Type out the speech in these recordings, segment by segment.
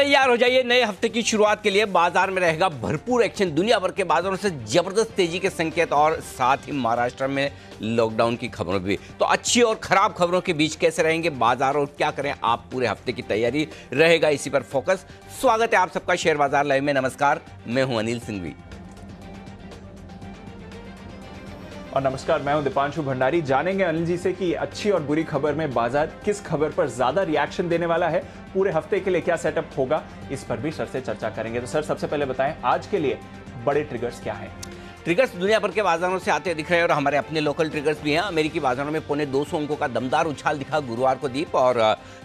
तैयार हो जाइए नए हफ्ते की शुरुआत के लिए बाजार में रहेगा भरपूर एक्शन दुनिया भर के बाजारों से जबरदस्त तेजी के संकेत और साथ ही महाराष्ट्र में लॉकडाउन की खबरों भी तो अच्छी और खराब खबरों के बीच कैसे रहेंगे बाजार और क्या करें आप पूरे हफ्ते की तैयारी रहेगा इसी पर फोकस स्वागत है आप सबका शेयर बाजार लाइव में नमस्कार मैं हूं अनिल सिंघवी और नमस्कार मैं हूं दीपांशु भंडारी जानेंगे अनिल जी से कि अच्छी और बुरी खबर में बाजार किस खबर पर ज्यादा रिएक्शन देने वाला है पूरे हफ्ते के लिए क्या सेटअप होगा इस पर भी सर से चर्चा करेंगे तो सर सबसे पहले बताएं आज के लिए बड़े ट्रिगर्स क्या हैं ट्रिगर्स दुनिया भर के बाजारों से आते दिख रहे हैं और हमारे अपने लोकल ट्रिगर्स भी हैं अमेरिकी बाजारों में पौने 200 अंकों का दमदार उछाल दिखा गुरुवार को दीप और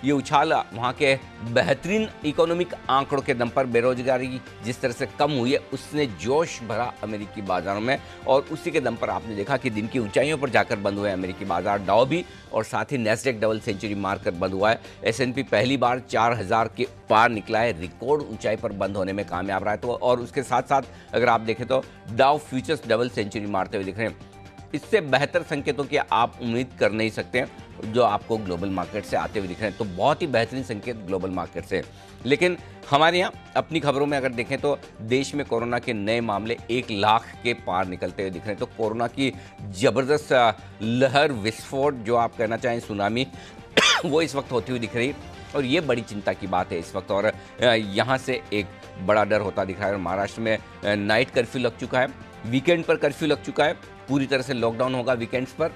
ये उछाल वहाँ के बेहतरीन इकोनॉमिक आंकड़ों के दम पर बेरोजगारी जिस तरह से कम हुई है उसने जोश भरा अमेरिकी बाजारों में और उसी के दम पर आपने देखा कि दिन की ऊंचाइयों पर जाकर बंद हुए अमेरिकी बाजार डाव भी और साथ ही नेस्डेक डबल सेंचुरी मारकर बंद हुआ है एस पहली बार चार के पार निकला है रिकॉर्ड ऊंचाई पर बंद होने में कामयाब रहा है तो और उसके साथ साथ अगर आप देखें तो डाव फ्यूचर दिलचस्प डबल सेंचुरी मारते हुए दिख रहे हैं इससे बेहतर संकेतों की आप उम्मीद कर नहीं सकते हैं जो आपको ग्लोबल मार्केट से आते हुए दिख रहे हैं तो बहुत ही बेहतरीन संकेत ग्लोबल मार्केट से लेकिन हमारे यहाँ अपनी खबरों में अगर देखें तो देश में कोरोना के नए मामले एक लाख के पार निकलते हुए दिख रहे हैं तो कोरोना की ज़बरदस्त लहर विस्फोट जो आप कहना चाहें सुनामी वो इस वक्त होती हुई दिख रही है और ये बड़ी चिंता की बात है इस वक्त और यहाँ से एक बड़ा डर होता दिख रहा है और महाराष्ट्र में नाइट कर्फ्यू लग चुका है वीकेंड पर कर्फ्यू लग चुका है पूरी तरह से लॉकडाउन होगा वीकेंड्स पर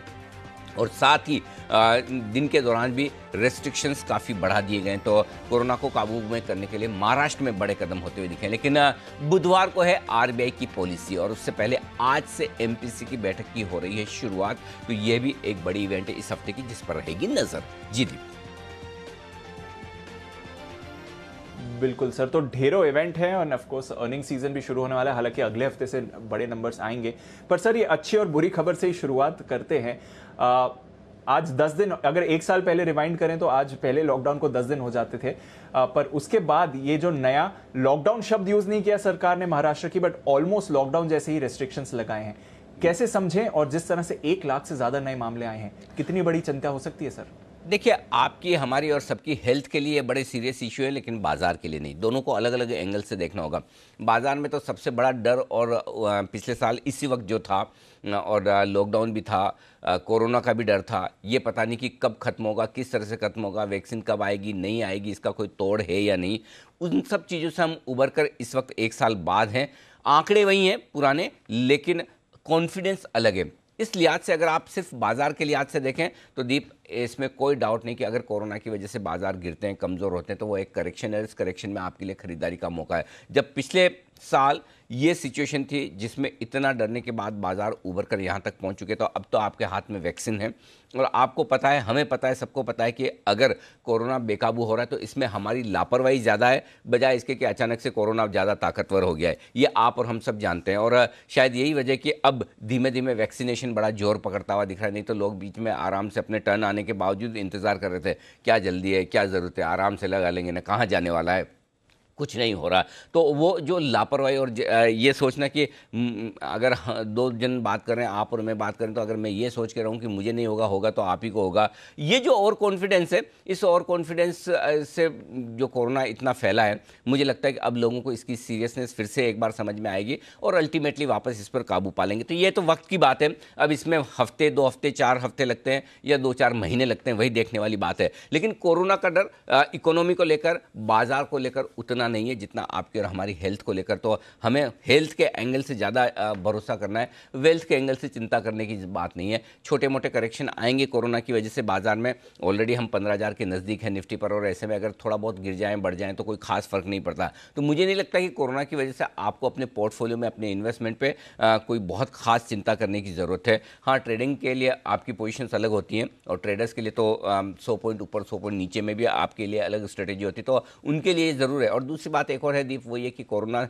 और साथ ही दिन के दौरान भी रेस्ट्रिक्शंस काफ़ी बढ़ा दिए गए तो कोरोना को काबू में करने के लिए महाराष्ट्र में बड़े कदम होते हुए दिखे लेकिन बुधवार को है आरबीआई की पॉलिसी और उससे पहले आज से एमपीसी की बैठक की हो रही है शुरुआत तो यह भी एक बड़ी इवेंट है इस हफ्ते की जिस पर रहेगी नज़र जी दीप बिल्कुल सर तो ढेरों इवेंट हैं और कोर्स अर्निंग सीजन भी शुरू होने वाला है हालांकि अगले हफ्ते से बड़े नंबर्स आएंगे पर सर ये अच्छी और बुरी खबर से ही शुरुआत करते हैं आ, आज दस दिन अगर एक साल पहले रिमाइंड करें तो आज पहले लॉकडाउन को दस दिन हो जाते थे आ, पर उसके बाद ये जो नया लॉकडाउन शब्द यूज़ नहीं किया सरकार ने महाराष्ट्र की बट ऑलमोस्ट लॉकडाउन जैसे ही रेस्ट्रिक्शंस लगाए हैं कैसे समझें और जिस तरह से एक लाख से ज़्यादा नए मामले आए हैं कितनी बड़ी चिंता हो सकती है सर देखिए आपकी हमारी और सबकी हेल्थ के लिए बड़े सीरियस इश्यू है लेकिन बाज़ार के लिए नहीं दोनों को अलग अलग एंगल से देखना होगा बाज़ार में तो सबसे बड़ा डर और पिछले साल इसी वक्त जो था और लॉकडाउन भी था कोरोना का भी डर था ये पता नहीं कि कब ख़त्म होगा किस तरह से ख़त्म होगा वैक्सीन कब आएगी नहीं आएगी इसका कोई तोड़ है या नहीं उन सब चीज़ों से हम उबर कर इस वक्त एक साल बाद हैं आंकड़े वही हैं पुराने लेकिन कॉन्फिडेंस अलग है इस लिहाज से अगर आप सिर्फ बाजार के लिहाज से देखें तो दीप इसमें कोई डाउट नहीं कि अगर कोरोना की वजह से बाजार गिरते हैं कमज़ोर होते हैं तो वो एक करेक्शन है इस करेक्शन में आपके लिए खरीदारी का मौका है जब पिछले साल ये सिचुएशन थी जिसमें इतना डरने के बाद बाज़ार उभर कर यहाँ तक पहुँच चुके तो अब तो आपके हाथ में वैक्सीन है और आपको पता है हमें पता है सबको पता है कि अगर कोरोना बेकाबू हो रहा है तो इसमें हमारी लापरवाही ज़्यादा है बजाय इसके कि अचानक से कोरोना ज़्यादा ताकतवर हो गया है ये आप और हम सब जानते हैं और शायद यही वजह कि अब धीमे धीमे वैक्सीनेशन बड़ा जोर पकड़ता हुआ दिख रहा है नहीं तो लोग बीच में आराम से अपने टर्न आने के बावजूद इंतज़ार कर रहे थे क्या जल्दी है क्या ज़रूरत है आराम से लगा लेंगे ना कहाँ जाने वाला है कुछ नहीं हो रहा तो वो जो लापरवाही और ये सोचना कि अगर दो जन बात कर रहे हैं आप और मैं बात करें तो अगर मैं ये सोच के रहूँ कि मुझे नहीं होगा होगा तो आप ही को होगा ये जो ओवर कॉन्फिडेंस है इस ओवर कॉन्फिडेंस से जो कोरोना इतना फैला है मुझे लगता है कि अब लोगों को इसकी सीरियसनेस फिर से एक बार समझ में आएगी और अल्टीमेटली वापस इस पर काबू पा लेंगे तो ये तो वक्त की बात है अब इसमें हफ्ते दो हफ्ते चार हफ्ते लगते हैं या दो चार महीने लगते हैं वही देखने वाली बात है लेकिन कोरोना का डर इकोनॉमी को लेकर बाजार को लेकर उतना नहीं है जितना आपकी और हमारी हेल्थ को लेकर तो हमें हेल्थ के एंगल से ज़्यादा भरोसा करना है वेल्थ के एंगल से चिंता करने की बात नहीं है छोटे मोटे करेक्शन आएंगे कोरोना की वजह से बाजार में ऑलरेडी हम पंद्रह हज़ार के नज़दीक है निफ्टी पर और ऐसे में अगर थोड़ा बहुत गिर जाएँ बढ़ जाएँ तो कोई खास फ़र्क नहीं पड़ता तो मुझे नहीं लगता कि कोरोना की वजह से आपको अपने पोर्टफोलियो में अपने इन्वेस्टमेंट पर कोई बहुत खास चिंता करने की ज़रूरत है हाँ ट्रेडिंग के लिए आपकी पोजिशन अलग होती हैं और ट्रेडर्स के लिए तो सौ पॉइंट ऊपर सौ पॉइंट नीचे में भी आपके लिए अलग स्ट्रेटेजी होती है तो उनके लिए ज़रूर है और दूसरी दूसरी बात एक और है दीप वो ये कि कोरोना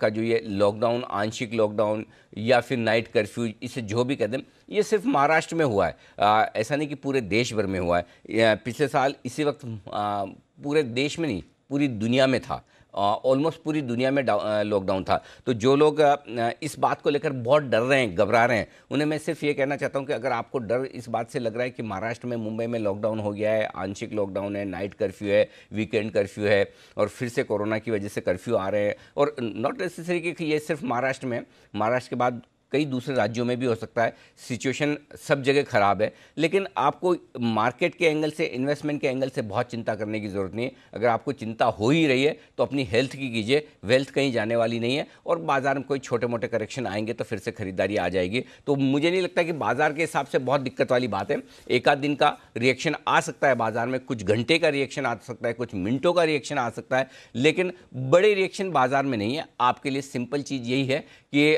का जो ये लॉकडाउन आंशिक लॉकडाउन या फिर नाइट कर्फ्यू इसे जो भी कहते हैं ये सिर्फ महाराष्ट्र में हुआ है आ, ऐसा नहीं कि पूरे देश भर में हुआ है पिछले साल इसी वक्त आ, पूरे देश में नहीं पूरी दुनिया में था ऑलमोस्ट पूरी दुनिया में लॉकडाउन था तो जो लोग इस बात को लेकर बहुत डर रहे हैं घबरा रहे हैं उन्हें मैं सिर्फ ये कहना चाहता हूँ कि अगर आपको डर इस बात से लग रहा है कि महाराष्ट्र में मुंबई में लॉकडाउन हो गया है आंशिक लॉकडाउन है नाइट कर्फ्यू है वीकेंड कर्फ्यू है और फिर से कोरोना की वजह से कर्फ्यू आ रहे हैं और नॉट नेसेसरी कि ये सिर्फ महाराष्ट्र में महाराष्ट्र के बाद कई दूसरे राज्यों में भी हो सकता है सिचुएशन सब जगह ख़राब है लेकिन आपको मार्केट के एंगल से इन्वेस्टमेंट के एंगल से बहुत चिंता करने की ज़रूरत नहीं है अगर आपको चिंता हो ही रही है तो अपनी हेल्थ की कीजिए वेल्थ कहीं जाने वाली नहीं है और बाज़ार में कोई छोटे मोटे करेक्शन आएंगे तो फिर से ख़रीदारी आ जाएगी तो मुझे नहीं लगता कि बाज़ार के हिसाब से बहुत दिक्कत वाली बात है एक आध दिन का रिएक्शन आ सकता है बाज़ार में कुछ घंटे का रिएक्शन आ सकता है कुछ मिनटों का रिएक्शन आ सकता है लेकिन बड़े रिएक्शन बाज़ार में नहीं है आपके लिए सिंपल चीज़ यही है कि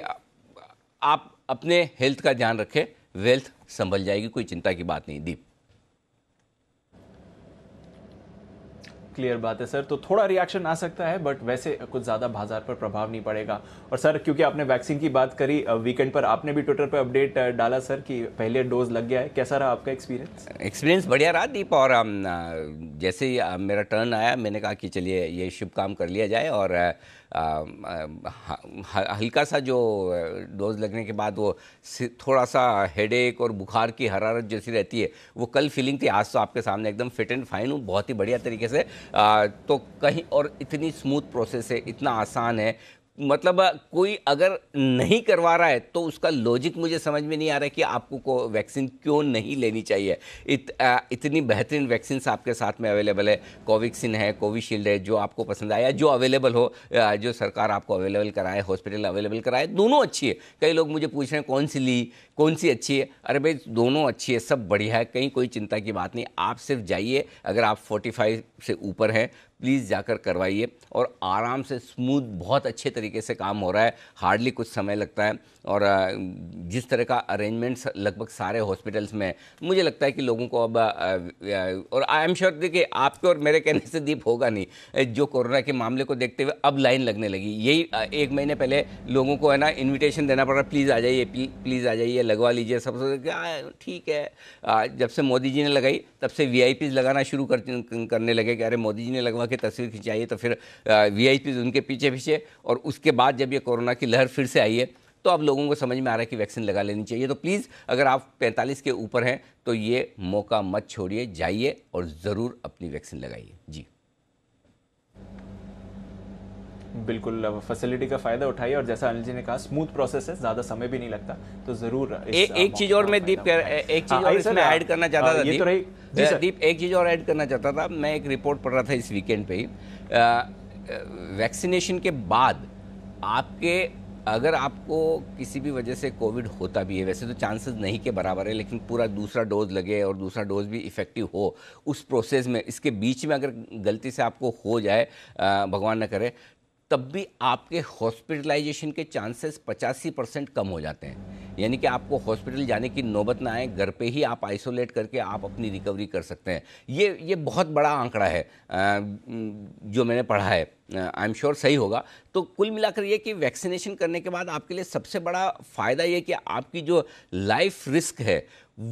आप अपने हेल्थ का ध्यान रखें वेल्थ संभल जाएगी कोई चिंता की बात नहीं दीप क्लियर बात है सर तो थोड़ा रिएक्शन आ सकता है बट वैसे कुछ ज़्यादा बाजार पर प्रभाव नहीं पड़ेगा और सर क्योंकि आपने वैक्सीन की बात करी वीकेंड पर आपने भी ट्विटर पर अपडेट डाला सर कि पहले डोज लग गया है कैसा रहा आपका एक्सपीरियंस एक्सपीरियंस बढ़िया रहा दीप और जैसे ही मेरा टर्न आया मैंने कहा कि चलिए ये शुभ काम कर लिया जाए और हल्का सा जो डोज लगने के बाद वो थोड़ा सा हेडेक और बुखार की हरारत जैसी रहती है वो कल फीलिंग थी आज तो आपके सामने एकदम फिट एंड फाइन हूँ बहुत ही बढ़िया तरीके से आ, तो कहीं और इतनी स्मूथ प्रोसेस है इतना आसान है मतलब कोई अगर नहीं करवा रहा है तो उसका लॉजिक मुझे समझ में नहीं आ रहा है कि आपको को वैक्सीन क्यों नहीं लेनी चाहिए इत, आ, इतनी बेहतरीन वैक्सीन आपके साथ में अवेलेबल है कोविक्सिन है कोविशील्ड है जो आपको पसंद आया जो अवेलेबल हो जो सरकार आपको अवेलेबल कराए हॉस्पिटल अवेलेबल कराए दोनों अच्छी है कई लोग मुझे पूछ रहे हैं कौन सी ली कौन सी अच्छी है अरे भाई दोनों अच्छी है सब बढ़िया है कहीं कोई चिंता की बात नहीं आप सिर्फ जाइए अगर आप फोर्टी से ऊपर हैं प्लीज़ जाकर करवाइए और आराम से स्मूथ बहुत अच्छे तरीके से काम हो रहा है हार्डली कुछ समय लगता है और जिस तरह का अरेंजमेंट्स लगभग सारे हॉस्पिटल्स में मुझे लगता है कि लोगों को अब और आई एम श्योर देखिए आपके और मेरे कहने से दीप होगा नहीं जो कोरोना के मामले को देखते हुए अब लाइन लगने लगी यही एक महीने पहले लोगों को है ना इन्विटेशन देना पड़ रहा प्लीज़ आ जाइए प्लीज़ आ जाइए लगवा लीजिए सब ठीक है जब से मोदी जी ने लगाई तब से वी लगाना शुरू कर, करने लगे कि अरे मोदी जी ने लगवा के तस्वीर खिंचाई तो फिर वी उनके पीछे पीछे और उसके बाद जब ये कोरोना की लहर फिर से आई है तो आप लोगों को समझ में आ रहा है कि वैक्सीन लगा लेनी चाहिए तो प्लीज़ अगर आप पैंतालीस के ऊपर हैं तो ये मौका मत छोड़िए जाइए और ज़रूर अपनी वैक्सीन लगाइए जी बिल्कुल फैसिलिटी का फायदा उठाइए और जैसा अनिल जी ने कहा स्मूथ प्रोसेस है ज्यादा समय भी नहीं लगता तो जरूर ए, एक चीज और मैं दीप कर, एक चीज हाँ, और इसमें ऐड करना चाहता हाँ, था ये तो रही दीप एक चीज और ऐड करना चाहता था मैं एक रिपोर्ट पढ़ रहा था इस वीकेंड पे ही वैक्सीनेशन के बाद आपके अगर आपको किसी भी वजह से कोविड होता भी है वैसे तो चांसेस नहीं के बराबर है लेकिन पूरा दूसरा डोज लगे और दूसरा डोज भी इफ़ेक्टिव हो उस प्रोसेस में इसके बीच में अगर गलती से आपको हो जाए भगवान ना करे तब भी आपके हॉस्पिटलाइजेशन के चांसेस पचासी परसेंट कम हो जाते हैं यानी कि आपको हॉस्पिटल जाने की नौबत ना आए घर पे ही आप आइसोलेट करके आप अपनी रिकवरी कर सकते हैं ये ये बहुत बड़ा आंकड़ा है जो मैंने पढ़ा है आई एम श्योर सही होगा तो कुल मिलाकर ये कि वैक्सीनेशन करने के बाद आपके लिए सबसे बड़ा फ़ायदा ये कि आपकी जो लाइफ रिस्क है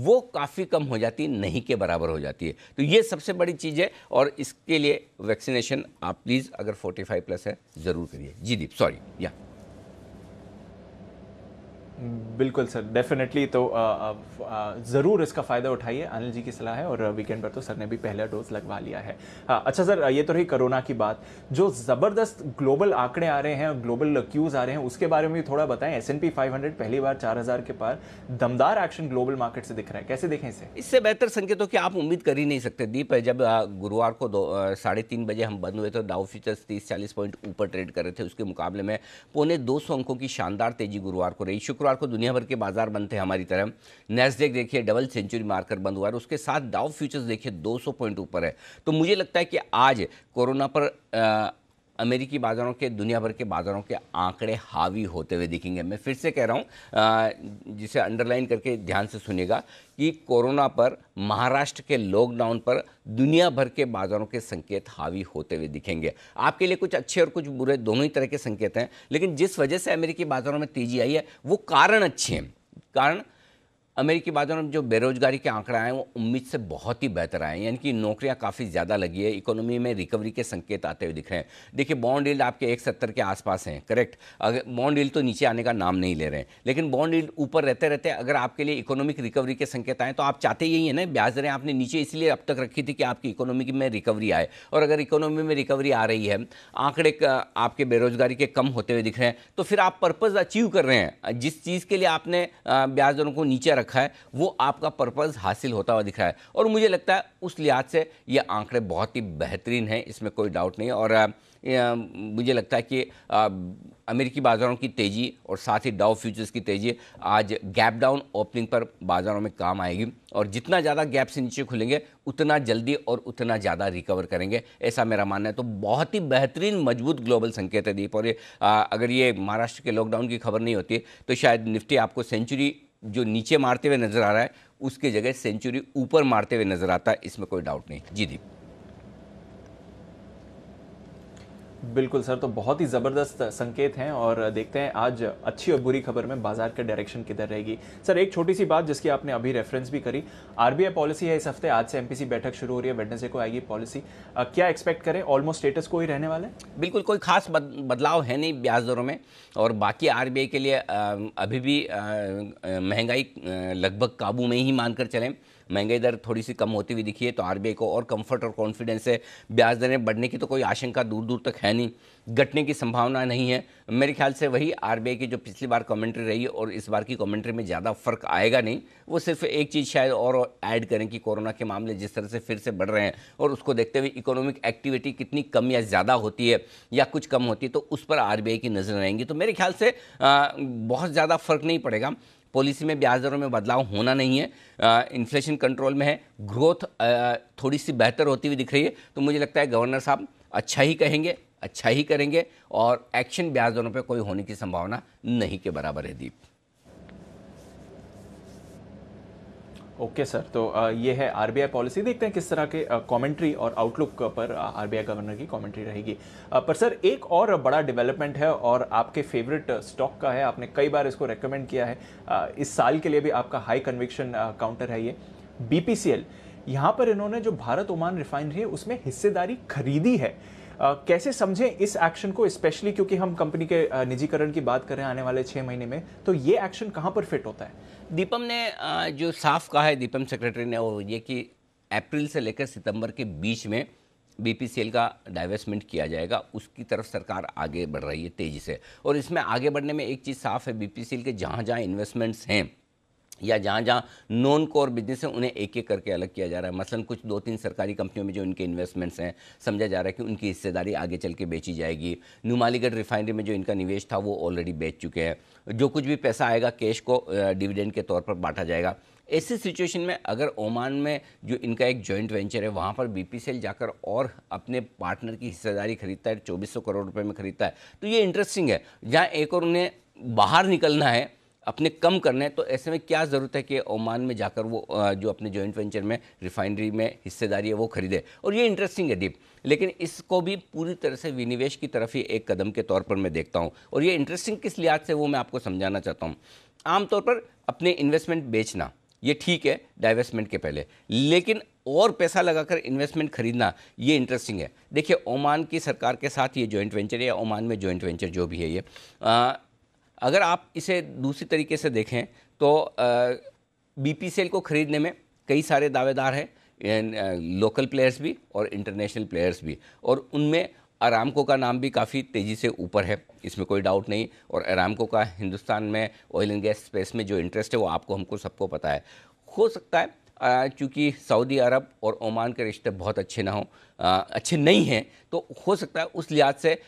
वो काफ़ी कम हो जाती है नहीं के बराबर हो जाती है तो ये सबसे बड़ी चीज़ है और इसके लिए वैक्सीनेशन आप प्लीज़ अगर 45 प्लस है ज़रूर करिए जी दीप सॉरी या बिल्कुल सर डेफिनेटली तो ज़रूर इसका फ़ायदा उठाइए अनिल जी की सलाह है और वीकेंड पर तो सर ने भी पहला डोज लगवा लिया है हाँ, अच्छा सर ये तो रही कोरोना की बात जो ज़बरदस्त ग्लोबल आंकड़े आ रहे हैं ग्लोबल क्यूज़ आ रहे हैं उसके बारे में भी थोड़ा बताएं एस एन पहली बार चार के पार दमदार एक्शन ग्लोबल मार्केट से दिख रहा है कैसे देखें इसे इससे बेहतर संकेतों की आप उम्मीद कर ही नहीं सकते दीप जब गुरुवार को साढ़े तीन बजे हम बंद हुए तो डाउ फ्यूचर्स तीस चालीस पॉइंट ऊपर ट्रेड कर रहे थे उसके मुकाबले में पौने दो अंकों की शानदार तेजी गुरुवार को रही शुक्रवार शुक्रवार को दुनिया भर के बाजार बंद थे हमारी तरह नेस्डेक देखिए डबल सेंचुरी मारकर बंद हुआ है उसके साथ डाउ फ्यूचर्स देखिए 200 पॉइंट ऊपर है तो मुझे लगता है कि आज कोरोना पर अमेरिकी बाज़ारों के दुनिया भर के बाज़ारों के आंकड़े हावी होते हुए दिखेंगे मैं फिर से कह रहा हूँ जिसे अंडरलाइन करके ध्यान से सुनेगा कि कोरोना पर महाराष्ट्र के लॉकडाउन पर दुनिया भर के बाज़ारों के संकेत हावी होते हुए दिखेंगे आपके लिए कुछ अच्छे और कुछ बुरे दोनों ही तरह के संकेत हैं लेकिन जिस वजह से अमेरिकी बाज़ारों में तेज़ी आई है वो कारण अच्छे हैं कारण अमेरिकी बाजार में जो बेरोजगारी के आंकड़ा हैं वो उम्मीद से बहुत ही बेहतर आए हैं यानी कि नौकरियां काफ़ी ज़्यादा लगी है इकोनॉमी में रिकवरी के संकेत आते हुए दिख रहे हैं देखिए बॉन्ड डील आपके एक सत्तर के आसपास हैं करेक्ट अगर बॉन्ड डील तो नीचे आने का नाम नहीं ले रहे हैं लेकिन बॉन्ड डील ऊपर रहते रहते अगर आपके लिए इकोनॉमिक रिकवरी के संकेत आए तो आप चाहते यही है ना ब्याज दरें आपने नीचे इसलिए अब तक रखी थी कि आपकी इकोनॉमी में रिकवरी आए और अगर इकोनॉमी में रिकवरी आ रही है आंकड़े आपके बेरोजगारी के कम होते हुए दिख रहे हैं तो फिर आप पर्पज़ अचीव कर रहे हैं जिस चीज़ के लिए आपने ब्याज दरों को नीचे रख रखा है वो आपका पर्पज़ हासिल होता हुआ दिख रहा है और मुझे लगता है उस लिहाज से ये आंकड़े बहुत ही बेहतरीन हैं इसमें कोई डाउट नहीं और मुझे लगता है कि अमेरिकी बाज़ारों की तेज़ी और साथ ही डाउ फ्यूचर्स की तेज़ी आज गैप डाउन ओपनिंग पर बाज़ारों में काम आएगी और जितना ज़्यादा गैप से नीचे खुलेंगे उतना जल्दी और उतना ज़्यादा रिकवर करेंगे ऐसा मेरा मानना है तो बहुत ही बेहतरीन मजबूत ग्लोबल संकेत है दीप और ये अगर ये महाराष्ट्र के लॉकडाउन की खबर नहीं होती तो शायद निफ्टी आपको सेंचुरी जो नीचे मारते हुए नजर आ रहा है उसके जगह सेंचुरी ऊपर मारते हुए नजर आता है इसमें कोई डाउट नहीं जी दीप बिल्कुल सर तो बहुत ही ज़बरदस्त संकेत हैं और देखते हैं आज अच्छी और बुरी खबर में बाजार का डायरेक्शन किधर रहेगी सर एक छोटी सी बात जिसकी आपने अभी रेफरेंस भी करी आरबीआई पॉलिसी है इस हफ्ते आज से एमपीसी बैठक शुरू हो रही है वेडनेसडे को आएगी पॉलिसी क्या एक्सपेक्ट करें ऑलमोस्ट स्टेटस को ही रहने वाला है बिल्कुल कोई खास बदलाव है नहीं ब्याज दरों में और बाकी आर के लिए अभी भी महंगाई लगभग काबू में ही मानकर चलें महंगाई दर थोड़ी सी कम होती हुई दिखी है तो आर को और कम्फर्ट और कॉन्फिडेंस है ब्याज दरें बढ़ने की तो कोई आशंका दूर दूर तक है नहीं घटने की संभावना नहीं है मेरे ख्याल से वही आर की जो पिछली बार कमेंट्री रही और इस बार की कमेंट्री में ज़्यादा फर्क आएगा नहीं वो सिर्फ एक चीज़ शायद और ऐड करें कि कोरोना के मामले जिस तरह से फिर से बढ़ रहे हैं और उसको देखते हुए इकोनॉमिक एक्टिविटी कितनी कम या ज़्यादा होती है या कुछ कम होती है तो उस पर आर की नज़र रहेंगी तो मेरे ख्याल से बहुत ज़्यादा फर्क नहीं पड़ेगा पॉलिसी में ब्याज दरों में बदलाव होना नहीं है इन्फ्लेशन कंट्रोल में है ग्रोथ थोड़ी सी बेहतर होती हुई दिख रही है तो मुझे लगता है गवर्नर साहब अच्छा ही कहेंगे अच्छा ही करेंगे और एक्शन ब्याज दरों पर कोई होने की संभावना नहीं के बराबर है दीप ओके सर तो uh, ये है आरबीआई पॉलिसी देखते हैं किस तरह के कमेंट्री uh, और आउटलुक पर आरबीआई uh, गवर्नर की कमेंट्री रहेगी पर सर एक और बड़ा डेवलपमेंट है और आपके फेवरेट स्टॉक का है आपने कई बार इसको रेकमेंड किया है इस साल के लिए भी आपका हाई कन्विक्शन काउंटर है ये बीपीसीएल पी यहाँ पर इन्होंने जो भारत ओमान रिफाइनरी है उसमें हिस्सेदारी खरीदी है Uh, कैसे समझें इस एक्शन को स्पेशली क्योंकि हम कंपनी के uh, निजीकरण की बात कर रहे हैं आने वाले छः महीने में तो ये एक्शन कहाँ पर फिट होता है दीपम ने uh, जो साफ कहा है दीपम सेक्रेटरी ने वो ये कि अप्रैल से लेकर सितंबर के बीच में बीपीसीएल का डाइवेस्टमेंट किया जाएगा उसकी तरफ सरकार आगे बढ़ रही है तेज़ी से और इसमें आगे बढ़ने में एक चीज़ साफ है बी के जहाँ जहाँ इन्वेस्टमेंट्स हैं या जहाँ जहाँ नॉन कोर बिजनेस है उन्हें एक एक करके अलग किया जा रहा है मसलन कुछ दो तीन सरकारी कंपनियों में जो उनके इन्वेस्टमेंट्स हैं समझा जा रहा है कि उनकी हिस्सेदारी आगे चल के बेची जाएगी नुमालीगढ़ रिफाइनरी में जो इनका निवेश था वो ऑलरेडी बेच चुके हैं जो कुछ भी पैसा आएगा कैश को डिविडेंड के तौर पर बांटा जाएगा ऐसी सिचुएशन में अगर ओमान में जो इनका एक जॉइंट वेंचर है वहाँ पर बी जाकर और अपने पार्टनर की हिस्सेदारी खरीदता है चौबीस करोड़ रुपये में खरीदता है तो ये इंटरेस्टिंग है जहाँ एक और उन्हें बाहर निकलना है अपने कम करने हैं तो ऐसे में क्या ज़रूरत है कि ओमान में जाकर वो जो अपने जॉइंट वेंचर में रिफाइनरी में हिस्सेदारी है वो खरीदे और ये इंटरेस्टिंग है दीप लेकिन इसको भी पूरी तरह से विनिवेश की तरफ ही एक कदम के तौर पर मैं देखता हूँ और ये इंटरेस्टिंग किस लिहाज से वो मैं आपको समझाना चाहता हूँ आमतौर पर अपने इन्वेस्टमेंट बेचना ये ठीक है डाइवेस्टमेंट के पहले लेकिन और पैसा लगाकर इन्वेस्टमेंट खरीदना ये इंटरेस्टिंग है देखिए ओमान की सरकार के साथ ये जॉइंट वेंचर या ओमान में जॉइंट वेंचर जो भी है ये अगर आप इसे दूसरी तरीके से देखें तो बी सेल को ख़रीदने में कई सारे दावेदार हैं लोकल प्लेयर्स भी और इंटरनेशनल प्लेयर्स भी और उनमें अरामको का नाम भी काफ़ी तेज़ी से ऊपर है इसमें कोई डाउट नहीं और अरामको का हिंदुस्तान में ऑयल एंड गैस स्पेस में जो इंटरेस्ट है वो आपको हमको सबको पता है हो सकता है चूँकि सऊदी अरब और ओमान के रिश्ते बहुत अच्छे ना हों अच्छे नहीं हैं तो हो सकता है उस लिहाज से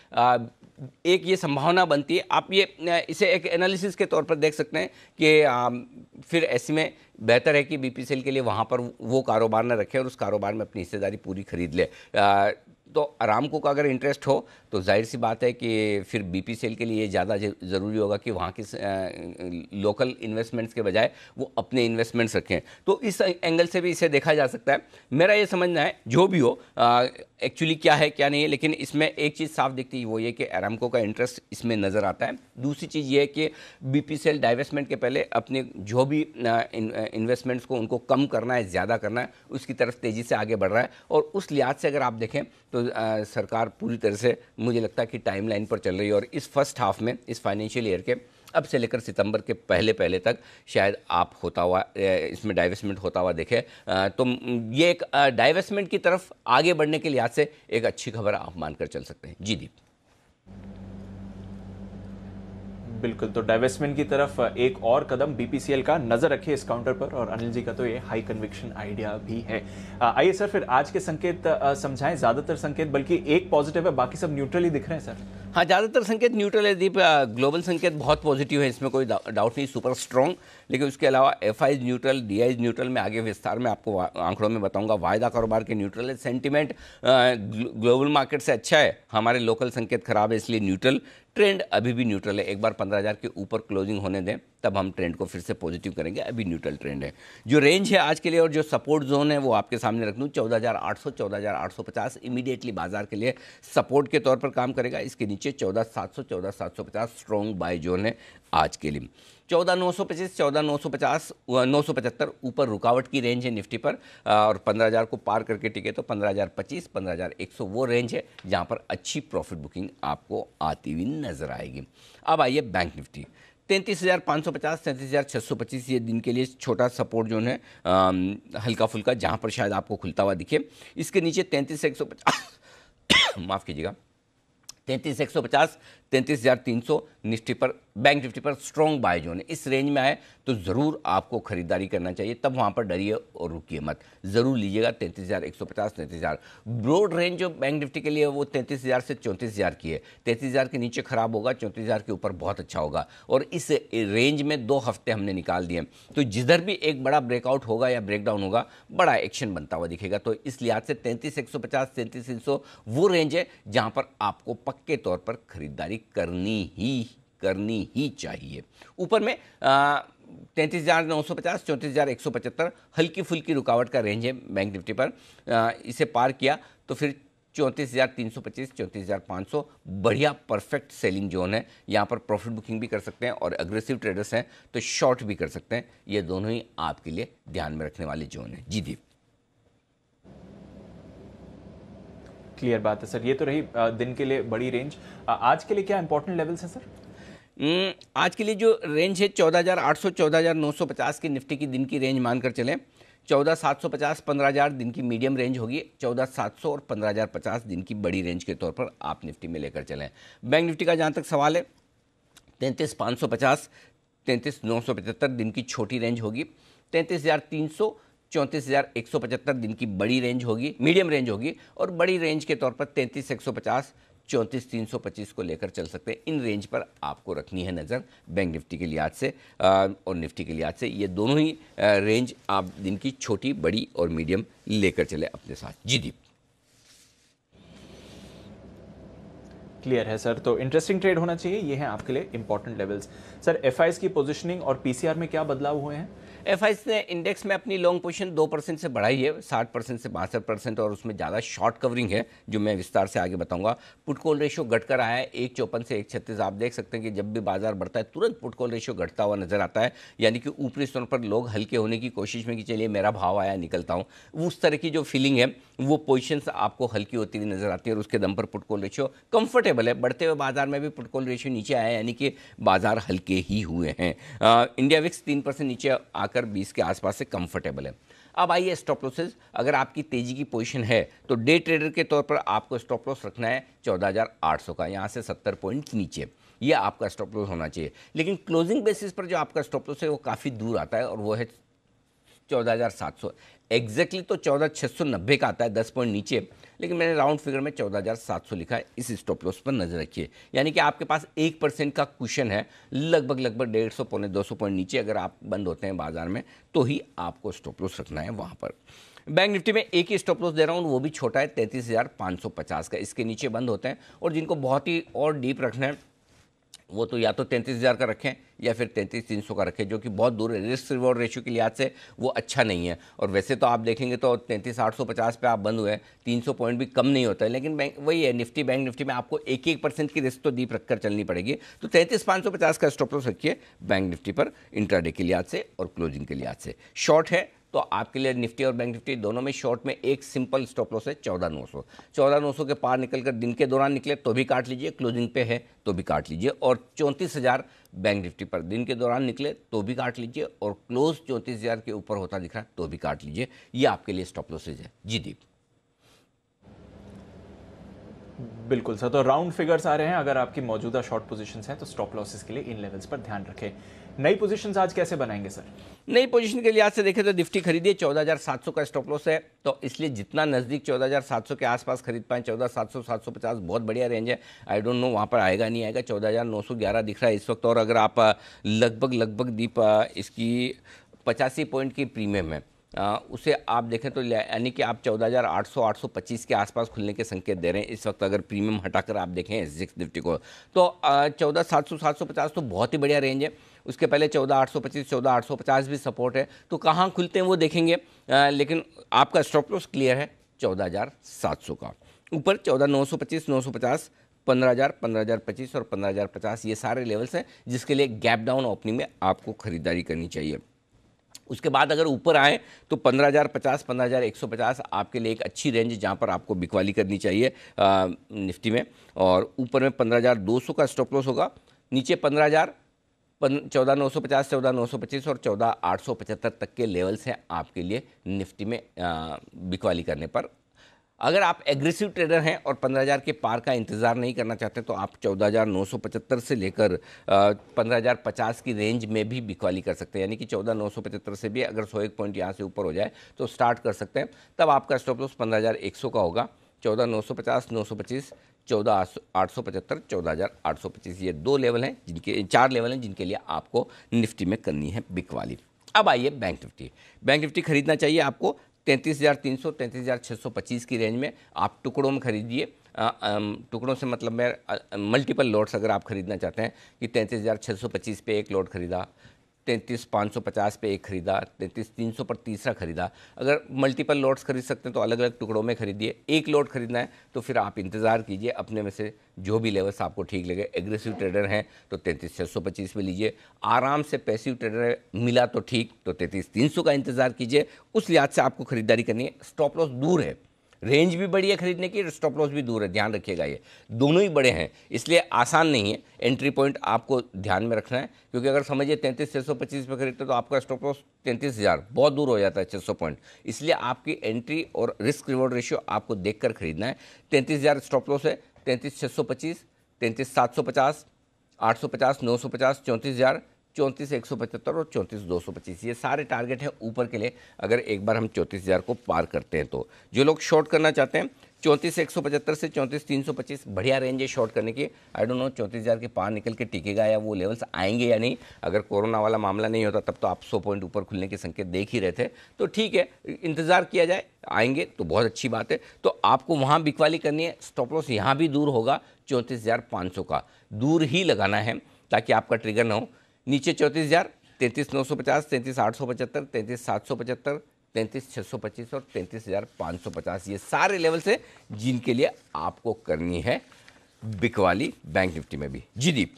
एक ये संभावना बनती है आप ये इसे एक एनालिसिस के तौर पर देख सकते हैं कि आ, फिर ऐसे में बेहतर है कि बीपीसीएल के लिए वहाँ पर वो कारोबार न रखें और उस कारोबार में अपनी हिस्सेदारी पूरी खरीद ले आ, तो आरामको का अगर इंटरेस्ट हो तो जाहिर सी बात है कि फिर बीपी सेल के लिए ज़्यादा ज़रूरी होगा कि वहाँ की लोकल इन्वेस्टमेंट्स के बजाय वो अपने इन्वेस्टमेंट्स रखें तो इस एंगल से भी इसे देखा जा सकता है मेरा ये समझना है जो भी हो एक्चुअली क्या है क्या नहीं है लेकिन इसमें एक चीज़ साफ दिखती है वो ये कि आरामको का इंटरेस्ट इसमें नज़र आता है दूसरी चीज़ ये है कि बीपी सेल डाइवेस्टमेंट के पहले अपने जो भी इन्वेस्टमेंट्स को उनको कम करना है ज़्यादा करना है उसकी तरफ तेज़ी से आगे बढ़ रहा है और उस लिहाज से अगर आप देखें तो तो, आ, सरकार पूरी तरह से मुझे लगता है कि टाइम लाइन पर चल रही है और इस फर्स्ट हाफ में इस फाइनेंशियल ईयर के अब से लेकर सितंबर के पहले पहले तक शायद आप होता हुआ इसमें डाइवेस्टमेंट होता हुआ देखे तो ये एक डाइवेस्टमेंट की तरफ आगे बढ़ने के लिहाज से एक अच्छी खबर आप मानकर चल सकते हैं जी दीप बिल्कुल तो डाइवेस्टमेंट की तरफ एक और कदम बीपीसीएल का नजर रखे इस काउंटर पर और अनिल जी का तो ये हाई कन्विक्शन आइडिया भी है आइए सर फिर आज के संकेत समझाएं ज्यादातर संकेत बल्कि एक पॉजिटिव है बाकी सब न्यूट्रली दिख रहे हैं सर हाँ ज़्यादातर संकेत न्यूट्रल है दीप ग्लोबल संकेत बहुत पॉजिटिव है इसमें कोई डाउट नहीं सुपर स्ट्रॉन्ग लेकिन उसके अलावा F I neutral D I neutral में आगे विस्तार में आपको आंकड़ों में बताऊंगा वायदा कारोबार के न्यूट्रल है सेंटिमेंट ग्लोबल मार्केट से अच्छा है हमारे लोकल संकेत खराब है इसलिए न्यूट्रल ट्रेंड अभी भी न्यूट्रल है एक बार पंद्रह हज़ार के ऊपर क्लोजिंग होने दें तब हम ट्रेंड को फिर से पॉजिटिव करेंगे अभी न्यूट्रल ट्रेंड है जो रेंज है आज के लिए और जो सपोर्ट जोन है वो आपके सामने रख दूँ चौदह हज़ार आठ सौ चौदह हज़ार आठ सौ पचास इमीडिएटली बाजार के लिए सपोर्ट के तौर पर काम करेगा इसके नीचे नीचे चौदह सात सौ चौदह सात सौ पचास स्ट्रॉन्ग बाय जोन है आज के लिए चौदह नौ सौ पच्चीस चौदह नौ सौ पचास नौ सौ पचहत्तर ऊपर रुकावट की रेंज है निफ्टी पर और पंद्रह हज़ार को पार करके टिके तो पंद्रह हज़ार पच्चीस पंद्रह हज़ार एक सौ वो रेंज है जहाँ पर अच्छी प्रॉफिट बुकिंग आपको आती हुई नजर आएगी अब आइए बैंक निफ्टी तैंतीस हज़ार पाँच सौ पचास तैंतीस हज़ार छः सौ पच्चीस ये दिन के लिए छोटा सपोर्ट जोन है हल्का फुल्का जहाँ पर शायद आपको खुलता हुआ दिखे इसके नीचे तैंतीस एक सौ पचास माफ़ कीजिएगा तैंतीस एक सौ पचास तैंतीस हज़ार तीन सौ निफ्टी पर बैंक निफ्टी पर स्ट्रॉन्ग बाय जोन है इस रेंज में आए तो ज़रूर आपको खरीदारी करना चाहिए तब वहाँ पर डरिए और रुकिए मत ज़रूर लीजिएगा तैंतीस हज़ार एक सौ पचास तैंतीस हज़ार ब्रॉड रेंज जो बैंक निफ्टी के लिए वो तैंतीस हज़ार से चौंतीस हज़ार की है तैंतीस हज़ार के नीचे ख़राब होगा चौंतीस हज़ार के ऊपर बहुत अच्छा होगा और इस रेंज में दो हफ्ते हमने निकाल दिए तो जिधर भी एक बड़ा ब्रेकआउट होगा या ब्रेकडाउन होगा बड़ा एक्शन बनता हुआ दिखेगा तो इस लिहाज से तैंतीस एक सौ पचास तैंतीस तीन सौ वो रेंज है जहाँ पर आपको पक्के तौर पर खरीदारी करनी ही करनी ही चाहिए ऊपर में तैंतीस हज़ार नौ सौ पचास चौंतीस हज़ार एक सौ पचहत्तर हल्की फुल्की रुकावट का रेंज है बैंक निफ्टी पर आ, इसे पार किया तो फिर चौंतीस हज़ार तीन सौ पच्चीस चौंतीस हज़ार पाँच सौ बढ़िया परफेक्ट सेलिंग जोन है यहाँ पर प्रॉफिट बुकिंग भी कर सकते हैं और अग्रेसिव ट्रेडर्स हैं तो शॉर्ट भी कर सकते हैं ये दोनों ही आपके लिए ध्यान में रखने वाले जोन है जी दीप क्लियर बात है सर ये तो रही दिन के लिए बड़ी रेंज आज के लिए क्या इंपॉर्टेंट लेवल्स हैं सर हम्म, आज के लिए जो रेंज है 14,800 14,950 की निफ्टी की दिन की रेंज मानकर चलें चौदह सात सौ पचास पंद्रह हज़ार दिन की मीडियम रेंज होगी चौदह सात सौ और पंद्रह हज़ार पचास दिन की बड़ी रेंज के तौर पर आप निफ्टी में लेकर चलें बैंक निफ्टी का जहाँ तक सवाल है तैंतीस पाँच सौ पचास तैंतीस नौ सौ पचहत्तर दिन की छोटी रेंज होगी तैंतीस हज़ार तीन सौ चौंतीस हज़ार एक सौ पचहत्तर दिन की बड़ी रेंज होगी मीडियम रेंज होगी और बड़ी रेंज के तौर पर तैंतीस एक सौ पचास तीन सौ पच्चीस को लेकर चल सकते हैं इन रेंज पर आपको रखनी है नज़र बैंक निफ्टी के लिहाज से और निफ्टी के लिहाज से ये दोनों ही रेंज आप दिन की छोटी बड़ी और मीडियम लेकर चले अपने साथ जी दीप क्लियर है सर तो इंटरेस्टिंग ट्रेड होना चाहिए ये है आपके लिए इंपॉर्टेंट लेवल्स सर एफ की पोजिशनिंग और पीसीआर में क्या बदलाव हुए हैं एफ ने इंडेक्स में अपनी लॉन्ग पोजीशन दो परसेंट से बढ़ाई है साठ परसेंट से बासठ परसेंट और उसमें ज़्यादा शॉर्ट कवरिंग है जो मैं विस्तार से आगे बताऊंगा पुट कॉल रेशियो घटकर आया है एक चौपन से एक छत्तीस आप देख सकते हैं कि जब भी बाजार बढ़ता है तुरंत पुट कॉल रेशियो घटता हुआ नजर आता है यानी कि ऊपरी स्तर पर लोग हल्के होने की कोशिश में कि चलिए मेरा भाव आया निकलता हूँ उस तरह की जो फीलिंग है वो पोजिशन आपको हल्की होती हुई नजर आती है और उसके दम पर पुट कॉल रेशियो कंफर्टेबल है बढ़ते हुए बाजार में भी पुट कॉल रेशियो नीचे आया यानी कि बाजार हल्के ही हुए हैं इंडिया विक्स तीन परसेंट नीचे आ आकर 20 के आसपास से कंफर्टेबल है अब आइए स्टॉप लॉसेज अगर आपकी तेजी की पोजीशन है तो डे ट्रेडर के तौर पर आपको स्टॉप लॉस रखना है 14,800 का यहाँ से 70 पॉइंट नीचे ये आपका स्टॉप लॉस होना चाहिए लेकिन क्लोजिंग बेसिस पर जो आपका स्टॉप लॉस है वो काफ़ी दूर आता है और वो है सौ एग्जैक्टली तो नब्बे का आता है दस पॉइंट नीचे लेकिन मैंने राउंड फिगर में चौदह हज़ार सात सौ लिखा है इस स्टॉप लॉस पर नज़र रखिए यानी कि आपके पास एक परसेंट का क्वेश्चन है लगभग लगभग डेढ़ सौ पौने दो सौ पॉइंट नीचे अगर आप बंद होते हैं बाजार में तो ही आपको स्टॉप लॉस रखना है वहाँ पर बैंक निफ्टी में एक ही स्टॉप लॉस दे रहा हूँ वो भी छोटा है तैंतीस हज़ार सौ पचास का इसके नीचे बंद होते हैं और जिनको बहुत ही और डीप रखना है वो तो या तो तैंतीस हज़ार का रखें या फिर तैंतीस तीन सौ का रखें जो कि बहुत दूर है रिस्क रिवॉर्ड रेशियो के लिहाज से वो अच्छा नहीं है और वैसे तो आप देखेंगे तो तैंतीस आठ सौ पचास पर आप बंद हुए हैं तीन सौ पॉइंट भी कम नहीं होता है लेकिन बैंक वही है निफ्टी बैंक निफ्टी में आपको एक एक परसेंट की रिस्क तो दीप रखकर चलनी पड़ेगी तो तैंतीस पाँच सौ पचास का स्टॉप लॉस रखिए बैंक निफ्टी पर इंटरडे के लिहाज से और क्लोजिंग के लिहाज से शॉर्ट है तो आपके लिए निफ्टी और बैंक निफ्टी दोनों में शॉर्ट में एक सिंपल स्टॉप लॉस है चौदह नौ सौ चौदह नौ सौ के पार निकलकर दिन के दौरान निकले तो भी काट लीजिए क्लोजिंग पे है तो भी काट लीजिए और चौंतीस हज़ार बैंक निफ्टी पर दिन के दौरान निकले तो भी काट लीजिए और क्लोज चौंतीस हज़ार के ऊपर होता दिख रहा तो भी काट लीजिए ये आपके लिए स्टॉप लॉसेज है जी दीप बिल्कुल सर तो राउंड फिगर्स आ रहे हैं अगर आपकी मौजूदा शॉर्ट पोजीशंस हैं तो स्टॉप लॉसेस के लिए इन लेवल्स पर ध्यान रखें नई पोजीशंस आज कैसे बनाएंगे सर नई पोजीशन के लिहाज से देखें तो निफ्टी खरीदिए 14,700 का स्टॉप लॉस है तो इसलिए जितना नज़दीक 14,700 के आसपास खरीद पाएँ 14,700 750 बहुत बढ़िया रेंज है आई डोंट नो वहाँ पर आएगा नहीं आएगा 14,911 दिख रहा है इस वक्त और अगर आप लगभग लगभग दीप इसकी पचासी पॉइंट की प्रीमियम है आ, उसे आप देखें तो यानी कि आप 14,800 825 के आसपास खुलने के संकेत दे रहे हैं इस वक्त अगर प्रीमियम हटाकर आप देखें एस निफ्टी को तो चौदह सात सौ तो बहुत ही बढ़िया रेंज है उसके पहले चौदह आठ सौ पच्चीस चौदह आठ सौ पचास भी सपोर्ट है तो कहाँ खुलते हैं वो देखेंगे आ, लेकिन आपका स्टॉप लॉस क्लियर है चौदह हज़ार सात सौ का ऊपर चौदह नौ सौ पच्चीस नौ सौ पचास पंद्रह हज़ार पंद्रह हज़ार पच्चीस और पंद्रह हज़ार पचास ये सारे लेवल्स हैं जिसके लिए गैप डाउन ओपनिंग में आपको खरीदारी करनी चाहिए उसके बाद अगर ऊपर आए तो पंद्रह पंद्रह हजार हजार पचास एक सौ पचास आपके लिए एक अच्छी रेंज जहाँ पर आपको बिकवाली करनी चाहिए आ, निफ्टी में और ऊपर में पंद्रह हजार दो सौ का स्टॉप लॉस होगा नीचे पंद्रह हजार चौदह नौ सौ पचास चौदह नौ सौ पच्चीस और चौदह आठ सौ पचहत्तर तक के लेवल्स हैं आपके लिए निफ्टी में बिकवाली करने पर अगर आप एग्रेसिव ट्रेडर हैं और 15,000 के पार का इंतज़ार नहीं करना चाहते तो आप 14,975 से लेकर 15,050 की रेंज में भी बिकवाली कर सकते हैं यानी कि 14,975 से भी अगर सौ एक पॉइंट यहाँ से ऊपर हो जाए तो स्टार्ट कर सकते हैं तब आपका स्टॉप लॉस 15,100 का होगा 14,950, पच्चीस चौदह आठ सौ पचहत्तर चौदह हज़ार आठ सौ पच्चीस ये दो लेवल हैं जिनके चार लेवल हैं जिनके लिए आपको निफ्टी में करनी है बिक वाली अब आइए बैंक निफ्टी बैंक निफ्टी खरीदना चाहिए आपको तैंतीस हज़ार तीन सौ तैंतीस हज़ार छः सौ पच्चीस की रेंज में आप टुकड़ों में खरीदिए टुकड़ों से मतलब मैं मल्टीपल लॉट्स अगर आप खरीदना चाहते हैं कि तैंतीस हज़ार छः सौ पच्चीस पे एक लॉट खरीदा तैंतीस पाँच सौ पचास पे एक खरीदा तैंतीस तीन सौ पर तीसरा खरीदा अगर मल्टीपल लॉट्स खरीद सकते हैं तो अलग अलग टुकड़ों में खरीदिए एक लॉट खरीदना है तो फिर आप इंतज़ार कीजिए अपने में से जो भी लेवल्स आपको ठीक लगे एग्रेसिव ट्रेडर हैं तो तैंतीस छः सौ पच्चीस में लीजिए आराम से पैसिव ट्रेडर मिला तो ठीक तो तैंतीस तीन सौ का इंतज़ार कीजिए उस लिहाज से आपको खरीदारी करनी है स्टॉप लॉस दूर है रेंज भी बड़ी है खरीदने की स्टॉप लॉस भी दूर है ध्यान रखिएगा ये दोनों ही बड़े हैं इसलिए आसान नहीं है एंट्री पॉइंट आपको ध्यान में रखना है क्योंकि अगर समझिए तैंतीस छः सौ पच्चीस पर खरीदते तो आपका स्टॉप लॉस तैंतीस हज़ार बहुत दूर हो जाता है छः सौ पॉइंट इसलिए आपकी एंट्री और रिस्क रिवॉर्ड रेशियो आपको देख कर खरीदना है तैंतीस हज़ार स्टॉप लॉस है तैंतीस छः सौ पच्चीस तैंतीस सात सौ पचास आठ सौ पचास नौ सौ पचास चौंतीस हज़ार चौंतीस एक सौ पचहत्तर और चौंतीस दो सौ पच्चीस ये सारे टारगेट हैं ऊपर के लिए अगर एक बार हम चौंतीस हज़ार को पार करते हैं तो जो लोग शॉर्ट करना चाहते हैं चौंतीस एक सौ पचहत्तर से चौंतीस तीन सौ पच्चीस बढ़िया रेंज है शॉर्ट करने की आई डोंट नो चौंतीस हज़ार के पार निकल के टिकेगा या वो लेवल्स आएंगे या नहीं अगर कोरोना वाला मामला नहीं होता तब तो आप सौ पॉइंट ऊपर खुलने के संकेत देख ही रहे थे तो ठीक है इंतज़ार किया जाए आएंगे तो बहुत अच्छी बात है तो आपको वहाँ बिकवाली करनी है स्टॉप लॉस यहाँ भी दूर होगा चौंतीस हज़ार पाँच सौ का दूर ही लगाना है ताकि आपका ट्रिगर ना हो नीचे चौंतीस हज़ार तैंतीस नौ सौ पचास तैंतीस आठ सौ पचहत्तर तैंतीस सात सौ पचहत्तर तैंतीस छः सौ पच्चीस और तैंतीस हज़ार पाँच सौ पचास ये सारे लेवल से जिनके लिए आपको करनी है बिकवाली बैंक निफ्टी में भी जी दीप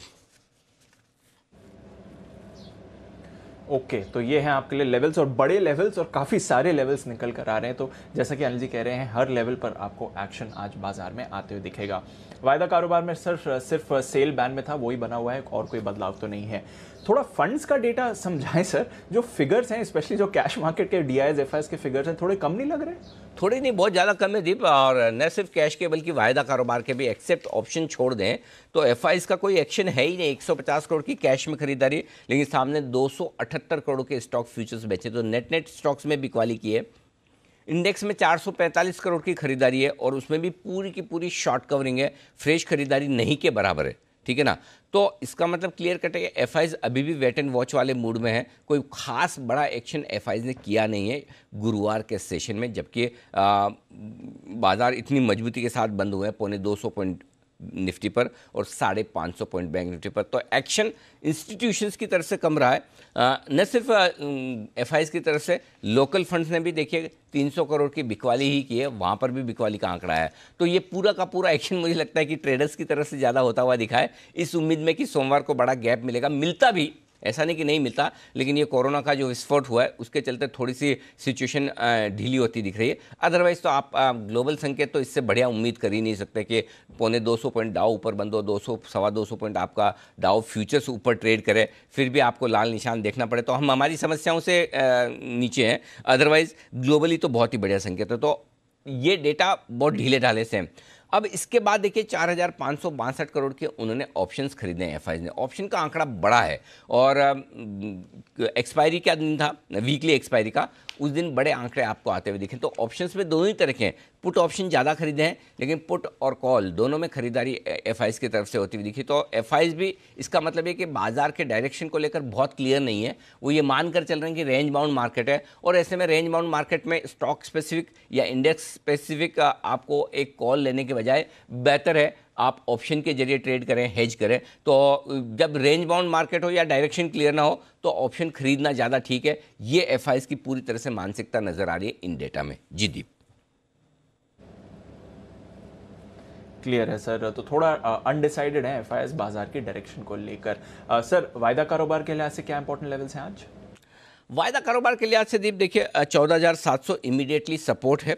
ओके okay, तो ये हैं आपके लिए लेवल्स और बड़े लेवल्स और काफ़ी सारे लेवल्स निकल कर आ रहे हैं तो जैसा कि अनिल जी कह रहे हैं हर लेवल पर आपको एक्शन आज बाजार में आते हुए दिखेगा वायदा कारोबार में सिर्फ सिर्फ सेल बैन में था वही बना हुआ है और कोई बदलाव तो नहीं है थोड़ा फंड्स का डेटा समझाएं सर जो फिगर्स हैं स्पेशली जो कैश मार्केट के डी आई एस के फिगर्स हैं थोड़े कम नहीं लग रहे थोड़े नहीं बहुत ज़्यादा कम है दीप और न सिर्फ कैश के बल्कि वायदा कारोबार के भी एक्सेप्ट ऑप्शन छोड़ दें तो एफ का कोई एक्शन है ही नहीं 150 करोड़ की कैश में खरीदारी लेकिन सामने 278 करोड़ के स्टॉक फ्यूचर्स बेचे तो नेट नेट स्टॉक्स में बिकवाली की है इंडेक्स में 445 करोड़ की खरीदारी है और उसमें भी पूरी की पूरी शॉर्ट कवरिंग है फ्रेश खरीदारी नहीं के बराबर है ठीक है ना तो इसका मतलब क्लियर कट है कि एफ अभी भी वेट एंड वॉच वाले मूड में है कोई खास बड़ा एक्शन एफ ने किया नहीं है गुरुवार के सेशन में जबकि बाज़ार इतनी मजबूती के साथ बंद हुए हैं पौने दो सौ पॉइंट निफ्टी पर और साढ़े पाँच सौ पॉइंट बैंक निफ्टी पर तो एक्शन इंस्टीट्यूशंस की तरफ से कम रहा है न सिर्फ एफ की तरफ से लोकल फंड्स ने भी देखिए 300 करोड़ की बिकवाली ही की है वहाँ पर भी बिकवाली का आंकड़ा है तो ये पूरा का पूरा एक्शन मुझे लगता है कि ट्रेडर्स की तरफ से ज़्यादा होता हुआ दिखा है इस उम्मीद में कि सोमवार को बड़ा गैप मिलेगा मिलता भी ऐसा नहीं कि नहीं मिलता लेकिन ये कोरोना का जो विस्फोट हुआ है उसके चलते थोड़ी सी सिचुएशन ढीली होती दिख रही है अदरवाइज़ तो आप ग्लोबल संकेत तो इससे बढ़िया उम्मीद कर ही नहीं सकते कि पौने 200 पॉइंट डाउ ऊपर बंद हो दो सौ सवा दो सौ पॉइंट आपका डाउ फ्यूचर्स ऊपर ट्रेड करे फिर भी आपको लाल निशान देखना पड़े तो हम हमारी समस्याओं से नीचे हैं अदरवाइज़ ग्लोबली तो बहुत ही बढ़िया संकेत है तो ये डेटा बहुत ढीले ढाले से हैं अब इसके बाद देखिए चार हज़ार सौ बासठ करोड़ के उन्होंने ऑप्शन खरीदे हैं एफ ने ऑप्शन का आंकड़ा बड़ा है और एक्सपायरी क्या दिन था वीकली एक्सपायरी का उस दिन बड़े आंकड़े आपको आते हुए दिखे तो ऑप्शन में दोनों ही तरह के हैं पुट ऑप्शन ज़्यादा खरीदे हैं लेकिन पुट और कॉल दोनों में खरीदारी एफ की तरफ से होती हुई दिखी तो एफ भी इसका मतलब है कि बाजार के डायरेक्शन को लेकर बहुत क्लियर नहीं है वो ये मानकर चल रहे हैं कि रेंज बाउंड मार्केट है और ऐसे में रेंज बाउंड मार्केट में स्टॉक स्पेसिफिक या इंडेक्स स्पेसिफिक आपको एक कॉल लेने के बजाय बेहतर है आप ऑप्शन के जरिए ट्रेड करें हेज करें तो जब रेंज बाउंड मार्केट हो या डायरेक्शन क्लियर ना हो तो ऑप्शन खरीदना ज़्यादा ठीक है ये एफ की पूरी तरह से मानसिकता नज़र आ रही है इन डेटा में जी दीप क्लियर है सर तो थोड़ा अनडिसाइडेड है एफ बाजार के डायरेक्शन को लेकर सर वायदा कारोबार के लिहाज से क्या इंपॉर्टेंट लेवल्स हैं आज वायदा कारोबार के लिहाज से दीप देखिए चौदह हज़ार सात सौ इमीडिएटली सपोर्ट है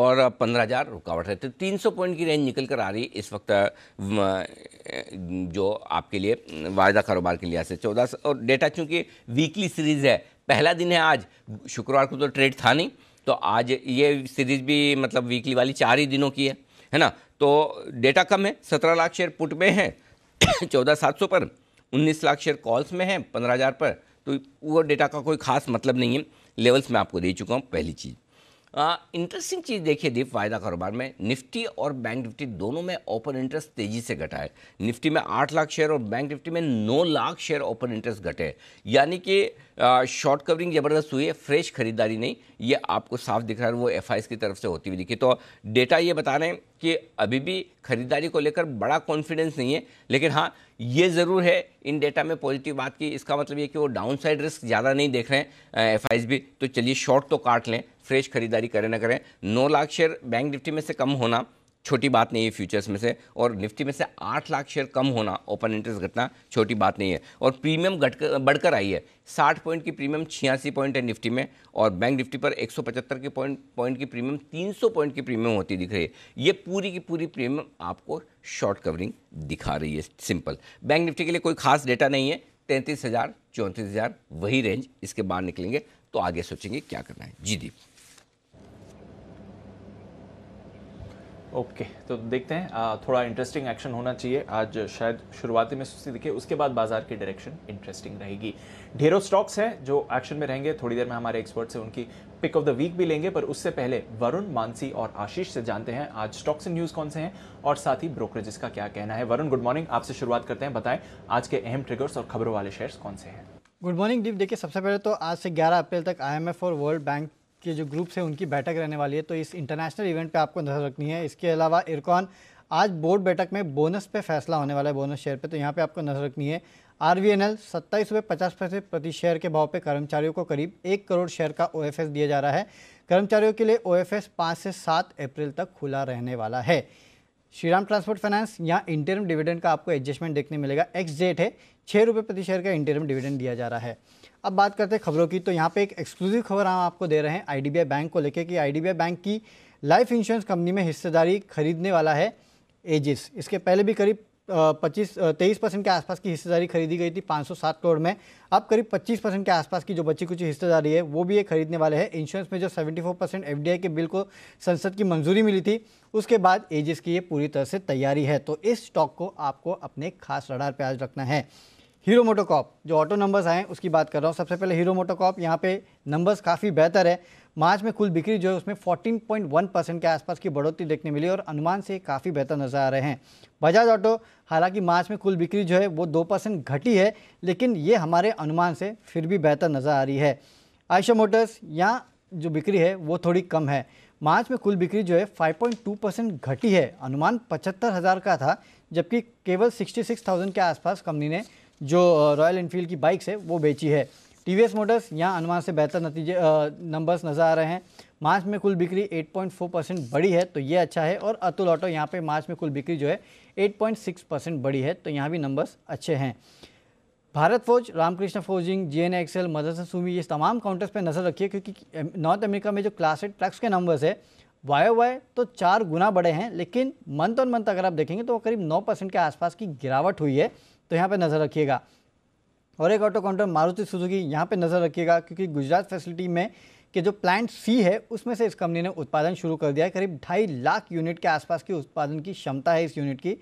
और पंद्रह हज़ार रुकावट रहते तीन सौ पॉइंट की रेंज निकल कर आ रही इस वक्त जो आपके लिए वायदा कारोबार के लिहाज से चौदह और डेटा चूँकि वीकली सीरीज़ है पहला दिन है आज शुक्रवार को तो ट्रेड था नहीं तो आज ये सीरीज़ भी मतलब वीकली वाली चार ही दिनों की है है ना तो डेटा कम है सत्रह लाख शेयर पुट में है चौदह सात सौ पर उन्नीस लाख शेयर कॉल्स में है पंद्रह हज़ार पर तो वो डेटा का कोई खास मतलब नहीं है लेवल्स मैं आपको दे चुका हूँ पहली चीज़ इंटरेस्टिंग चीज़ देखिए दीप वायदा कारोबार में निफ्टी और बैंक निफ्टी दोनों में ओपन इंटरेस्ट तेजी से घटा है निफ्टी में आठ लाख शेयर और बैंक निफ्टी में नौ लाख शेयर ओपन इंटरेस्ट घटे यानी कि शॉर्ट कवरिंग ज़बरदस्त हुई है फ्रेश खरीदारी नहीं ये आपको साफ दिख रहा है वो एफ की तरफ से होती हुई दिखी तो डेटा ये बता रहे हैं कि अभी भी खरीदारी को लेकर बड़ा कॉन्फिडेंस नहीं है लेकिन हाँ ये ज़रूर है इन डेटा में पॉजिटिव बात की इसका मतलब ये कि वो डाउन साइड रिस्क ज़्यादा नहीं देख रहे हैं एफ भी तो चलिए शॉर्ट तो काट लें फ्रेश खरीदारी करें ना करें नौ लाख शेयर बैंक निफ्टी में से कम होना छोटी बात नहीं है फ्यूचर्स में से और निफ्टी में से आठ लाख शेयर कम होना ओपन इंटरेस्ट घटना छोटी बात नहीं है और प्रीमियम घटकर बढ़कर आई है साठ पॉइंट की प्रीमियम छियासी पॉइंट है निफ्टी में और बैंक निफ्टी पर एक सौ पचहत्तर के पॉइंट पॉइंट की प्रीमियम तीन सौ पॉइंट की प्रीमियम होती दिख रही है ये पूरी की पूरी प्रीमियम आपको शॉर्ट कवरिंग दिखा रही है सिंपल बैंक निफ्टी के लिए कोई खास डेटा नहीं है तैंतीस हज़ार चौंतीस हज़ार वही रेंज इसके बाहर निकलेंगे तो आगे सोचेंगे क्या करना है जी दीप ओके okay, तो देखते हैं थोड़ा इंटरेस्टिंग एक्शन होना चाहिए आज शायद शुरुआती में सुस्ती दिखे उसके बाद बाजार की डायरेक्शन इंटरेस्टिंग रहेगी ढेरों स्टॉक्स हैं जो एक्शन में रहेंगे थोड़ी देर में हमारे एक्सपर्ट से उनकी पिक ऑफ द वीक भी लेंगे पर उससे पहले वरुण मानसी और आशीष से जानते हैं आज स्टॉक्स एंड न्यूज़ कौन से हैं और साथ ही ब्रोकरेजेस का क्या कहना है वरुण गुड मॉर्निंग आपसे शुरुआत करते हैं बताएं आज के अहम ट्रिगर्स और खबरों वाले शेयर्स कौन से हैं गुड मॉर्निंग दीप देखिए सबसे पहले तो आज से 11 अप्रैल तक आईएमएफ और वर्ल्ड बैंक के जो ग्रुप्स हैं उनकी बैठक रहने वाली है तो इस इंटरनेशनल इवेंट पे आपको नजर रखनी है इसके अलावा इरकॉन आज बोर्ड बैठक में बोनस पे फैसला होने वाला है बोनस शेयर पे तो यहाँ पे आपको नजर रखनी है आर वी एन एल सत्ताईस रुपये पचास पैसे प्रति शेयर के भाव पे कर्मचारियों को करीब एक करोड़ शेयर का ओ एफ एस दिया जा रहा है कर्मचारियों के लिए ओ एफ एस पाँच से सात अप्रैल तक खुला रहने वाला है श्रीराम ट्रांसपोर्ट फाइनेंस यहाँ इंटरम डिविडेंड का आपको एडजस्टमेंट देखने मिलेगा एक्स जेट है छः रुपये प्रति शेयर का इंटरम डिविडेंड दिया जा रहा है अब बात करते हैं खबरों की तो यहाँ पे एक एक्सक्लूसिव खबर हम आपको दे रहे हैं आई बैंक को लेकर कि आई बैंक की लाइफ इंश्योरेंस कंपनी में हिस्सेदारी खरीदने वाला है एजिस इसके पहले भी करीब पच्चीस तेईस परसेंट के आसपास की हिस्सेदारी खरीदी गई थी 507 करोड़ में अब करीब 25 परसेंट के आसपास की जो बची कुछ हिस्सेदारी है वो भी ये खरीदने वाले हैं इंश्योरेंस में जो 74 परसेंट एफ के बिल को संसद की मंजूरी मिली थी उसके बाद एजिस की ये पूरी तरह से तैयारी है तो इस स्टॉक को आपको अपने खास रडार पर आज रखना है हीरो मोटोकॉप जो ऑटो नंबर्स आए उसकी बात कर रहा हूँ सबसे पहले हीरो मोटोकॉप यहाँ पे नंबर्स काफ़ी बेहतर है मार्च में कुल बिक्री जो है उसमें 14.1 परसेंट के आसपास की बढ़ोतरी देखने मिली और अनुमान से काफ़ी बेहतर नजर आ रहे हैं बजाज ऑटो हालांकि मार्च में कुल बिक्री जो है वो दो परसेंट घटी है लेकिन ये हमारे अनुमान से फिर भी बेहतर नज़र आ रही है आयशा मोटर्स यहाँ जो बिक्री है वो थोड़ी कम है मार्च में कुल बिक्री जो है फाइव परसेंट घटी है अनुमान पचहत्तर हज़ार का था जबकि केवल सिक्सटी के आसपास कंपनी ने जो रॉयल इनफील्ड की बाइक्स है वो बेची है टीवीएस मोटर्स यहाँ अनुमान से बेहतर नतीजे नंबर्स नज़र आ रहे हैं मार्च में कुल बिक्री 8.4 परसेंट बढ़ी है तो ये अच्छा है और अतुल ऑटो यहाँ पे मार्च में कुल बिक्री जो है 8.6 परसेंट बढ़ी है तो यहाँ भी नंबर्स अच्छे हैं भारत फौज रामकृष्ण फौजिंग जी एन एक्सएल मदरसन सूमी ये तमाम काउंटर्स पर नज़र रखिए क्योंकि नॉर्थ अमेरिका में जो क्लास एट ट्रक्स के नंबर्स है वायो वाई तो चार गुना बढ़े हैं लेकिन मंथ ऑन मंथ अगर आप देखेंगे तो करीब नौ परसेंट के आसपास की गिरावट हुई है तो यहाँ पर नज़र रखिएगा और एक ऑटो काउंटर मारुति सुजुकी यहाँ पे नज़र रखिएगा क्योंकि गुजरात फैसिलिटी में कि जो प्लांट सी है उसमें से इस कंपनी ने उत्पादन शुरू कर दिया है करीब ढाई लाख यूनिट के आसपास की उत्पादन की क्षमता है इस यूनिट की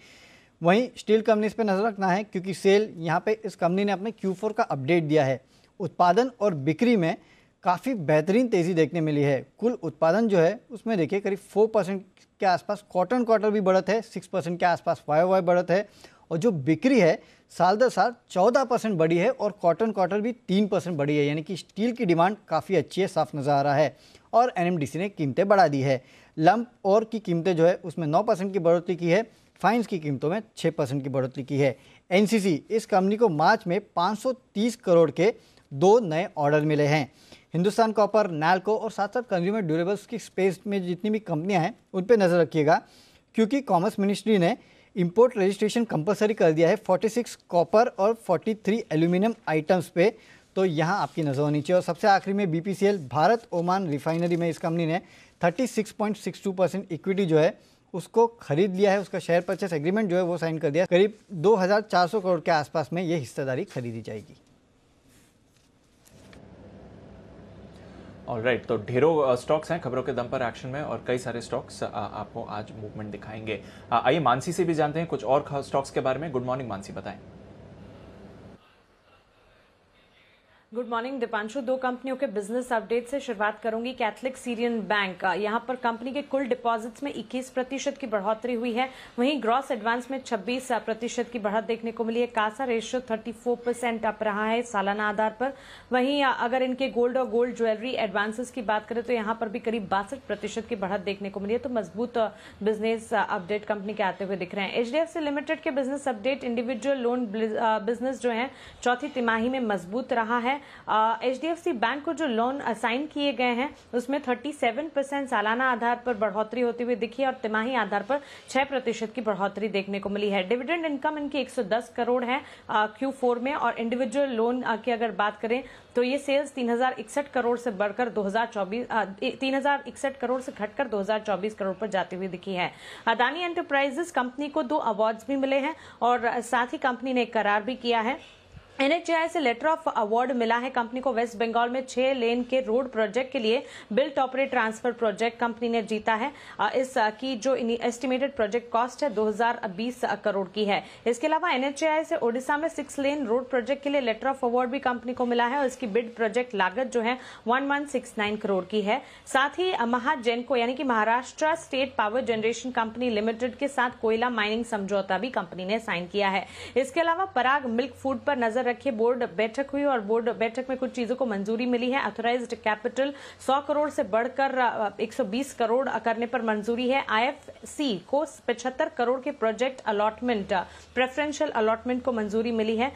वहीं स्टील कंपनी इस पर नज़र रखना है क्योंकि सेल यहाँ पे इस कंपनी ने अपने क्यू का अपडेट दिया है उत्पादन और बिक्री में काफ़ी बेहतरीन तेज़ी देखने मिली है कुल उत्पादन जो है उसमें देखिए करीब फोर परसेंट के आसपास क्वार्टर क्वार्टर भी बढ़त है सिक्स परसेंट के आसपास वाई वाई बढ़त है और जो बिक्री है साल दर साल चौदह परसेंट बढ़ी है और कॉटन कॉटन भी तीन परसेंट बढ़ी है यानी कि स्टील की डिमांड काफ़ी अच्छी है साफ नज़र आ रहा है और एनएमडीसी ने कीमतें बढ़ा दी है लंप और की कीमतें जो है उसमें नौ परसेंट की बढ़ोतरी की है फाइन्स की कीमतों में छः परसेंट की बढ़ोतरी की है एन इस कंपनी को मार्च में पाँच करोड़ के दो नए ऑर्डर मिले हैं हिंदुस्तान कॉपर नैलको और साथ साथ कंज्यूमर ड्यूरेबल्स की स्पेस में जितनी भी कंपनियां हैं उन पर नज़र रखिएगा क्योंकि कॉमर्स मिनिस्ट्री ने इंपोर्ट रजिस्ट्रेशन कंपलसरी कर दिया है 46 कॉपर और 43 एल्यूमिनियम आइटम्स पे तो यहाँ आपकी नज़र होनी चाहिए और सबसे आखिरी में बीपीसीएल भारत ओमान रिफाइनरी में इस कंपनी ने 36.62 परसेंट इक्विटी जो है उसको खरीद लिया है उसका शेयर परचेस एग्रीमेंट जो है वो साइन कर दिया करीब दो करोड़ के आसपास में ये हिस्सेदारी खरीदी जाएगी ऑल राइट तो ढेरों स्टॉक्स हैं खबरों के दम पर एक्शन में और कई सारे स्टॉक्स आपको आज मूवमेंट दिखाएंगे आइए मानसी से भी जानते हैं कुछ और स्टॉक्स के बारे में गुड मॉर्निंग मानसी बताएं गुड मॉर्निंग दीपांशु दो कंपनियों के बिजनेस अपडेट से शुरुआत करूंगी कैथलिक सीरियन बैंक यहां पर कंपनी के कुल डिपॉजिट्स में 21 प्रतिशत की बढ़ोतरी हुई है वहीं ग्रॉस एडवांस में 26 प्रतिशत की बढ़त देखने को मिली है कासा रेशियो 34 परसेंट अप रहा है सालाना आधार पर वहीं अगर इनके गोल्ड और गोल्ड ज्वेलरी एडवांसेस की बात करें तो यहां पर भी करीब बासठ की बढ़त देखने को मिली है तो मजबूत बिजनेस अपडेट कंपनी के आते हुए दिख रहे हैं एचडीएफसी लिमिटेड के business update individual loan business जो है चौथी तिमाही में मजबूत रहा है H D F C bank को जो लोन असाइन किए गए हैं उसमें 37 परसेंट सालाना आधार पर बढ़ोतरी होती हुई दिखी और तिमाही आधार पर 6 प्रतिशत की बढ़ोतरी देखने को मिली है डिविडेंड इनकम इनकी 110 करोड़ है क्यू फोर में और इंडिविजुअल लोन की अगर बात करें तो ये सेल्स तीन करोड़ से बढ़कर दो हजार करोड़ से घटकर चौबीस करोड़ पर जाती हुई दिखी है अदानी एंटरप्राइजेस कंपनी को दो अवार्ड्स भी मिले हैं और साथ ही कंपनी ने एक करार भी किया है एनएचआई से लेटर ऑफ अवार्ड मिला है कंपनी को वेस्ट बंगाल में छह लेन के रोड प्रोजेक्ट के लिए built operate transfer project company ने जीता है इस की जो एस्टिमेटेड प्रोजेक्ट कॉस्ट है 2020 करोड़ की है इसके अलावा एनएचआई से ओडिशा में सिक्स लेन रोड प्रोजेक्ट के लिए लेटर ऑफ अवार्ड भी कंपनी को मिला है और इसकी बिड प्रोजेक्ट लागत जो है वन करोड़ की है साथ ही महाजेनको यानी कि Maharashtra state power generation company limited के साथ कोयला माइनिंग समझौता भी कंपनी ने साइन किया है इसके अलावा पराग मिल्क फूड पर नजर रखिए बोर्ड बैठक हुई और बोर्ड बैठक में कुछ चीजों को मंजूरी मिली है अथोराइज कैपिटल 100 करोड़ से बढ़कर 120 करोड़ करने पर मंजूरी है आईएफसी को 75 करोड़ के प्रोजेक्ट अलॉटमेंट प्रेफरेंशियल अलॉटमेंट को मंजूरी मिली है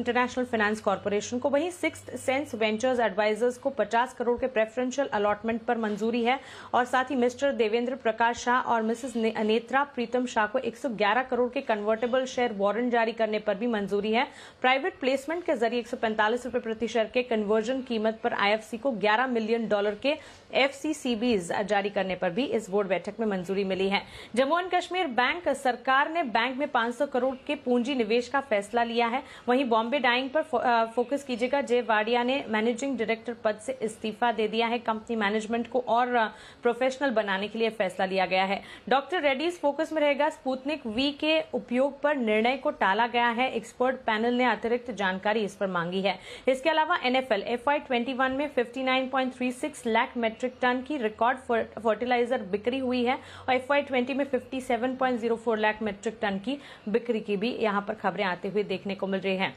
इंटरनेशनल फाइनेंस कॉरपोरेशन को वहीं सिक्स सेंस वेंचर्स एडवाइजर्स को 50 करोड़ के प्रेफरेंशियल अलॉटमेंट पर मंजूरी है और साथ ही मिस्टर देवेंद्र प्रकाश शाह और मिसेस नेत्रा प्रीतम शाह को 111 करोड़ के कन्वर्टेबल शेयर वारंट जारी करने पर भी मंजूरी है प्राइवेट प्राइवेट प्लेसमेंट के जरिए एक सौ प्रति शेयर के कन्वर्जन कीमत पर आईएफसी को 11 मिलियन डॉलर के एफसीसीबीज जारी करने पर भी इस बोर्ड बैठक में मंजूरी मिली है जम्मू एंड कश्मीर बैंक सरकार ने बैंक में 500 करोड़ के पूंजी निवेश का फैसला लिया है वहीं बॉम्बे डाइंग पर फोकस कीजिएगा जय वाडिया ने मैनेजिंग डायरेक्टर पद से इस्तीफा दे दिया है कंपनी मैनेजमेंट को और प्रोफेशनल बनाने के लिए फैसला लिया गया है डॉक्टर रेड्डीज फोकस में रहेगा स्पूतनिक वी के उपयोग पर निर्णय को टाला गया है एक्सपर्ट पैनल ने अतिरिक्त अतिरिक्त जानकारी इस पर मांगी है इसके अलावा एनएफएल एफआई वन में 59.36 लाख मेट्रिक टन की रिकॉर्ड फर्टिलाइजर बिक्री हुई है और एफआई ट्वेंटी में 57.04 लाख मेट्रिक टन की बिक्री की भी यहाँ पर खबरें आते हुए देखने को मिल रही है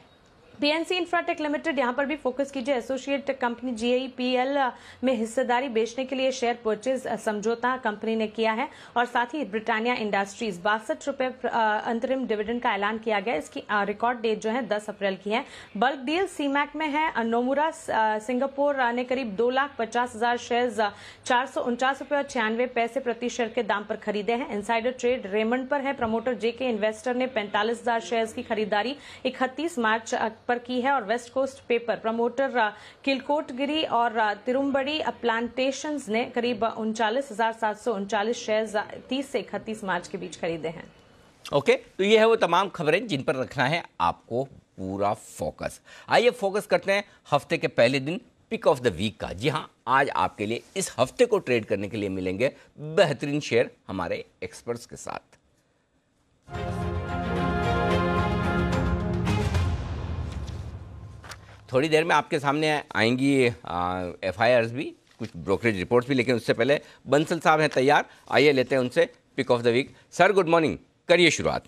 पीएनसी इंफ्राटेक लिमिटेड यहां पर भी फोकस कीजिए एसोसिएट कंपनी जीआईपीएल में हिस्सेदारी बेचने के लिए शेयर परचेज uh, समझौता कंपनी ने किया है और साथ ही ब्रिटानिया इंडस्ट्रीज बासठ रूपये uh, अंतरिम डिविडेंड का ऐलान किया गया इसकी रिकॉर्ड uh, डेट जो है दस अप्रैल की है बल्क डील सीमैक में है नोमुरा सिंगापुर ने करीब दो लाख पचास हजार शेयर चार सौ उनचास रूपये और छियानवे पैसे प्रति शेयर के दाम पर खरीदे हैं इनसाइडर ट्रेड रेमंड पर है प्रमोटर जेके इन्वेस्टर ने पैंतालीस हजार शेयर की खरीदारी इकतीस मार्च पर की है और west coast paper promoter Kilkotagiri और तिरुम्बड़ी uh, प्लांटेशन ने करीब उनचालीस शेयर uh, तीस से इकतीस मार्च के बीच खरीदे हैं ओके okay, तो ये है वो तमाम खबरें जिन पर रखना है आपको पूरा फोकस आइए फोकस करते हैं हफ्ते के पहले दिन पिक ऑफ द वीक का जी हाँ आज आपके लिए इस हफ्ते को ट्रेड करने के लिए मिलेंगे बेहतरीन शेयर हमारे एक्सपर्ट्स के साथ थोड़ी देर में आपके सामने आएंगी एफ भी कुछ ब्रोकरेज रिपोर्ट्स भी लेकिन उससे पहले बंसल साहब हैं तैयार आइए लेते हैं उनसे pick of the week sir good morning करिए शुरुआत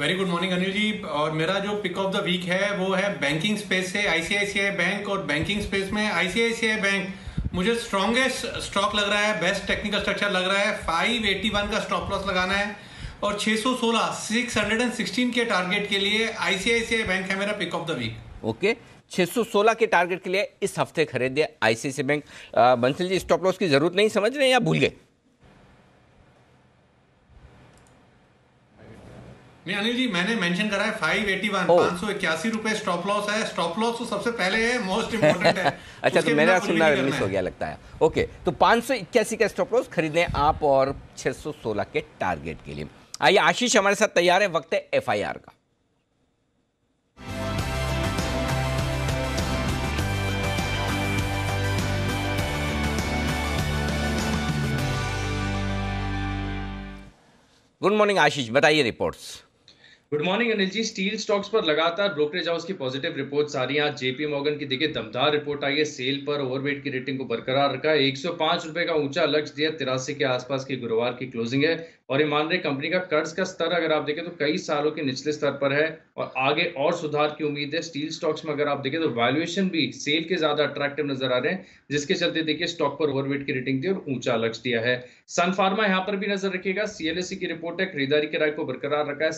very good morning Anil ji और मेरा जो पिक ऑफ द वीक है वो है बैंकिंग स्पेस से आईसीआईसीआई बैंक और बैंकिंग स्पेस में आईसीआईसीआई बैंक मुझे स्ट्रॉन्गेस्ट स्टॉक लग रहा है बेस्ट टेक्निकल स्ट्रक्चर लग रहा है 581 का स्टॉप लॉस लगाना है और 616 616 के टारगेट के लिए आईसीआईसीआई बैंक है मेरा pick of the week okay 616 के टारगेट के लिए इस हफ्ते खरीदे ICICI bank Bansal ji stop loss की जरूरत नहीं समझ रहे या भूल गए मैं अनिल जी मैंने मेंशन करा है 581 एटी वन पाँच सौ इक्यासी रुपए स्टॉप लॉस है स्टॉप लॉस तो सबसे पहले है मोस्ट इम्पोर्टेंट है अच्छा तो मेरा सुनना मिस हो गया लगता है ओके तो पाँच सौ इक्यासी का स्टॉप लॉस खरीदें आप और 616 के टारगेट के लिए आइए आशीष हमारे साथ तैयार है वक्त है एफआईआर का गुड मॉर्निंग आशीष बताइए reports good morning Anil ji steel stocks पर लगातार ब्रोकरेज हाउस की पॉजिटिव रिपोर्ट्स आ रही है आज जेपी मॉर्गन की देखिए दमदार रिपोर्ट आई है सेल पर ओवरवेट की रेटिंग को बरकरार रखा है पांच रुपए का ऊंचा लक्ष्य दिया तिरासी के आसपास की गुरुवार की क्लोजिंग है और ईमानदारी कंपनी का कर्ज का स्तर अगर आप देखें तो कई सालों के निचले स्तर पर है और आगे और सुधार की उम्मीद है स्टील स्टॉक्स में अगर आप देखें तो वैल्यूएशन भी सेल के ज्यादा अट्रैक्टिव नजर आ रहे हैं जिसके चलते देखिए स्टॉक पर ओवरवेट की रेटिंग दी और ऊंचा लक्ष्य दिया है सन फार्मा यहाँ पर भी नजर रखेगा सीएलएसी की रिपोर्ट है खरीदारी किराए को बरकरार रखा है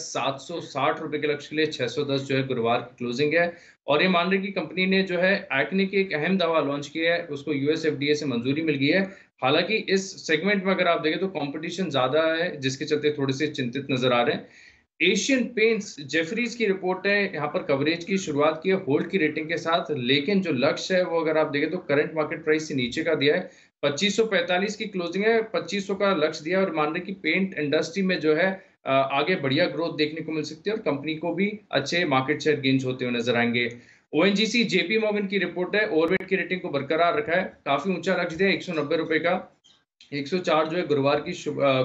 सात रुपए के लक्ष्य के लिए छह जो है गुरुवार की क्लोजिंग है और ये मान रहे की कंपनी ने जो है एक्ने की एक अहम दवा लॉन्च किया है उसको यूएस से मंजूरी मिल गई है हालांकि इस सेगमेंट में अगर आप देखें तो कंपटीशन ज्यादा है जिसके चलते थोड़े से चिंतित नजर आ रहे हैं एशियन पेंट्स जेफरीज की रिपोर्ट है यहाँ पर कवरेज की शुरुआत की है होल्ड की रेटिंग के साथ लेकिन जो लक्ष्य है वो अगर आप देखें तो करंट मार्केट प्राइस से नीचे का दिया है 2545 की क्लोजिंग है 2500 का लक्ष्य दिया और मान रहे कि पेंट इंडस्ट्री में जो है आगे बढ़िया ग्रोथ देखने को मिल सकती है और कंपनी को भी अच्छे मार्केट शेयर गेंज होते हुए नजर आएंगे ओएनजीसी जेपी मॉर्गन की रिपोर्ट है ओवरवेट की रेटिंग को बरकरार रखा है काफी ऊंचा रख दिया एक रुपए का 104 जो है गुरुवार की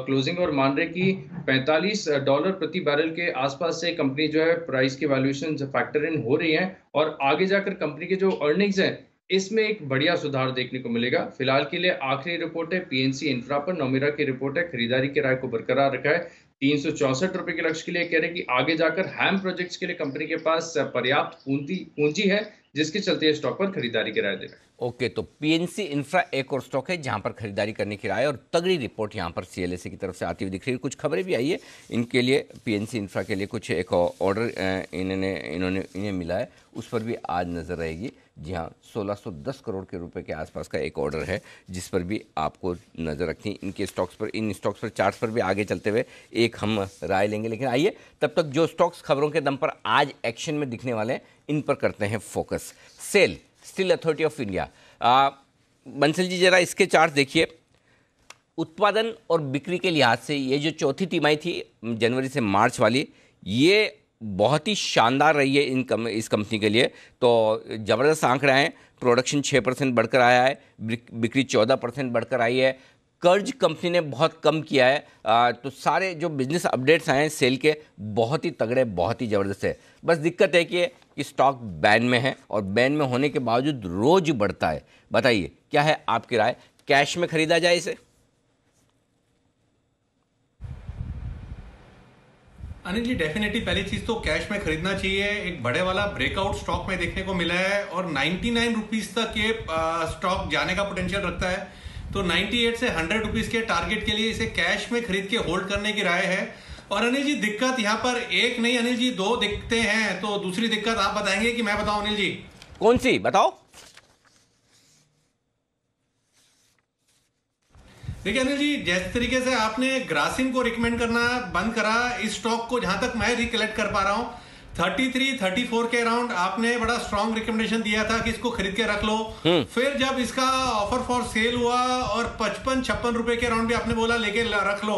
क्लोजिंग और रहे की 45 डॉलर प्रति बैरल के आसपास से कंपनी जो है प्राइस की वैल्यूएशन फैक्टर इन हो रही है और आगे जाकर कंपनी के जो अर्निंग्स हैं इसमें एक बढ़िया सुधार देखने को मिलेगा फिलहाल के लिए आखिरी रिपोर्ट है पीएनसी इंफ्रा पर नोमिरा की रिपोर्ट है खरीदारी राय को बरकरार रखा है तीन सौ रुपए के लक्ष्य के लिए कह रहे हैं कि आगे जाकर हैम प्रोजेक्ट्स के लिए कंपनी के पास पर्याप्त पूंजी पूंजी है जिसके चलते स्टॉक पर खरीदारी की राय दे रहा ओके तो पीएनसी इंफ्रा एक और स्टॉक है जहां पर खरीदारी करने की राय और तगड़ी रिपोर्ट यहां पर सीएलएसए की तरफ से आती हुई दिख रही है कुछ खबरें भी आई है इनके लिए पीएनसी इंफ्रा के लिए कुछ एक ऑर्डर इन्होंने इन्होंने इन्हें मिला है उस पर भी आज नजर रहेगी जी हाँ 1610 करोड़ के रुपए के आसपास का एक ऑर्डर है जिस पर भी आपको नज़र रखनी इनके स्टॉक्स पर इन स्टॉक्स पर चार्ट्स पर भी आगे चलते हुए एक हम राय लेंगे लेकिन आइए तब तक जो स्टॉक्स खबरों के दम पर आज एक्शन में दिखने वाले हैं इन पर करते हैं focus SAIL steel authority of India Bansal ji जरा इसके चार्ट देखिए उत्पादन और बिक्री के लिहाज से ये जो चौथी तिमाही थी जनवरी से मार्च वाली ये बहुत ही शानदार रही है इन कम इस कंपनी के लिए तो ज़बरदस्त आंकड़े हैं प्रोडक्शन छः परसेंट बढ़कर आया है बिक्री चौदह परसेंट बढ़कर आई है कर्ज कंपनी ने बहुत कम किया है आ, तो सारे जो बिजनेस अपडेट्स आए हैं सेल के बहुत ही तगड़े बहुत ही ज़बरदस्त है बस दिक्कत है कि स्टॉक बैन में है और बैन में होने के बावजूद रोज़ बढ़ता है बताइए क्या है आपकी राय कैश में खरीदा जाए इसे अनिल जी डेफिनेटली पहली चीज तो कैश में खरीदना चाहिए एक बड़े वाला ब्रेकआउट स्टॉक में देखने को मिला है और नाइनटी नाइन रुपीज तक ये स्टॉक जाने का पोटेंशियल रखता है तो 98 से 100 रुपीज के टारगेट के लिए इसे कैश में खरीद के होल्ड करने की राय है और अनिल जी दिक्कत यहाँ पर एक नहीं अनिल जी दो दिखते हैं तो दूसरी दिक्कत आप बताएंगे कि मैं बताऊं अनिल जी कौन सी बताओ देखिए अनिल जी जिस तरीके से आपने ग्रासिम को रिकमेंड करना बंद करा इस स्टॉक को जहां तक मैं रिकलेक्ट कर पा रहा हूं 33, 34 के अराउंड आपने बड़ा स्ट्रॉन्ग रिकमेंडेशन दिया था कि इसको खरीद के रख लो हम्म। फिर जब इसका ऑफर फॉर सेल हुआ और पचपन छप्पन रुपए के अराउंड भी आपने बोला लेके रख लो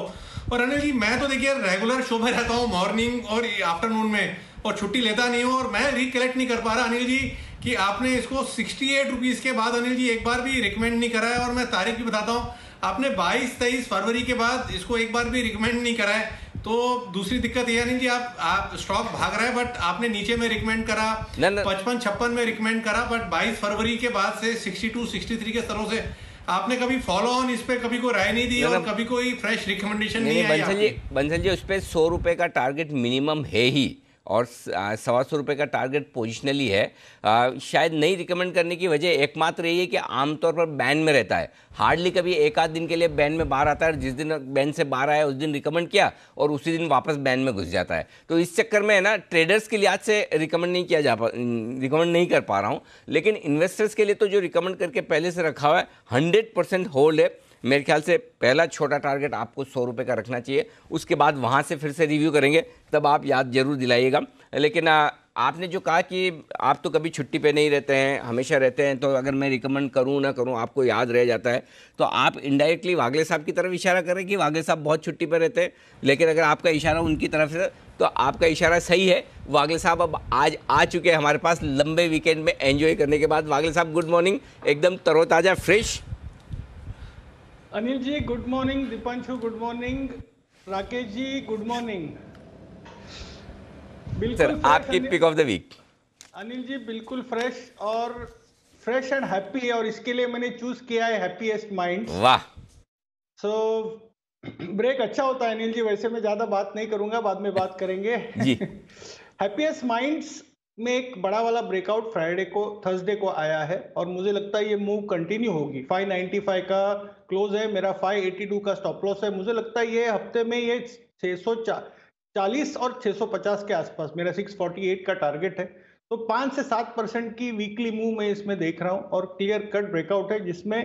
और अनिल जी मैं तो देखिए रेगुलर शो में रहता हूँ मॉर्निंग और आफ्टरनून में और छुट्टी लेता नहीं हूँ और मैं रिकलेक्ट नहीं कर पा रहा अनिल जी कि आपने इसको सिक्सटी एट रुपीज़ के बाद अनिल जी एक बार भी रिकमेंड नहीं करा है और मैं तारीख भी बताता हूँ आपने 22 तेईस फरवरी के बाद इसको एक बार भी रिकमेंड नहीं करा है तो दूसरी दिक्कत यह नहीं कि आप आप स्टॉक भाग रहा है बट आपने नीचे में रिकमेंड करा पचपन छप्पन में रिकमेंड करा बट 22 फरवरी के बाद से 62 63 के स्तरों से आपने कभी फॉलो ऑन इस पे कभी कोई राय नहीं दी और कभी कोई फ्रेश रिकमेंडेशन नहीं, नहीं, नहीं बंसल जी बंसल जी उस पर सौ रुपए का टारगेट मिनिमम है ही और सवा सौ रुपये का टारगेट पोजिशनली है आ, शायद नहीं रिकमेंड करने की वजह एकमात्र यही है कि आमतौर पर बैन में रहता है हार्डली कभी एक आध दिन के लिए बैन में बाहर आता है और जिस दिन बैन से बाहर आया उस दिन रिकमेंड किया और उसी दिन वापस बैन में घुस जाता है तो इस चक्कर में है ना ट्रेडर्स के लिहाज से रिकमेंड नहीं किया जा पा रिकमेंड नहीं कर पा रहा हूँ लेकिन इन्वेस्टर्स के लिए तो जो रिकमेंड करके पहले से रखा हुआ है हंड्रेड होल्ड है मेरे ख्याल से पहला छोटा टारगेट आपको सौ रुपये का रखना चाहिए उसके बाद वहाँ से फिर से रिव्यू करेंगे तब आप याद जरूर दिलाइएगा लेकिन आपने जो कहा कि आप तो कभी छुट्टी पे नहीं रहते हैं हमेशा रहते हैं तो अगर मैं रिकमेंड करूं ना करूं आपको याद रह जाता है तो आप इनडायरेक्टली वागले साहब की तरफ इशारा करें कि वागले साहब बहुत छुट्टी पे रहते हैं लेकिन अगर आपका इशारा उनकी तरफ से तो आपका इशारा सही है वागले साहब अब आज आ चुके हैं हमारे पास लंबे वीकेंड में एंजॉय करने के बाद वागले साहब गुड मॉर्निंग एकदम तरोताज़ा fresh Anil ji good morning Deepanshu good morning Rakesh ji good morning बिल्कुल आपकी pick of the week Anil ji बिल्कुल फ्रेश और फ्रेश एंड हैप्पी और इसके लिए मैंने चूज किया है हैप्पीएस्ट माइंड वाह सो ब्रेक अच्छा होता है अनिल जी वैसे मैं ज्यादा बात नहीं करूंगा बाद में बात करेंगे हैप्पीएस्ट माइंड्स में एक बड़ा वाला ब्रेकआउट फ्राइडे को थर्सडे को आया है और मुझे लगता है ये मूव कंटिन्यू होगी 595 का क्लोज है मेरा 582 का स्टॉप लॉस है मुझे लगता है ये हफ्ते में ये 640 और 650 के आसपास मेरा 648 का टारगेट है तो पाँच से सात परसेंट की वीकली मूव मैं इसमें देख रहा हूँ और क्लियर कट ब्रेकआउट है जिसमें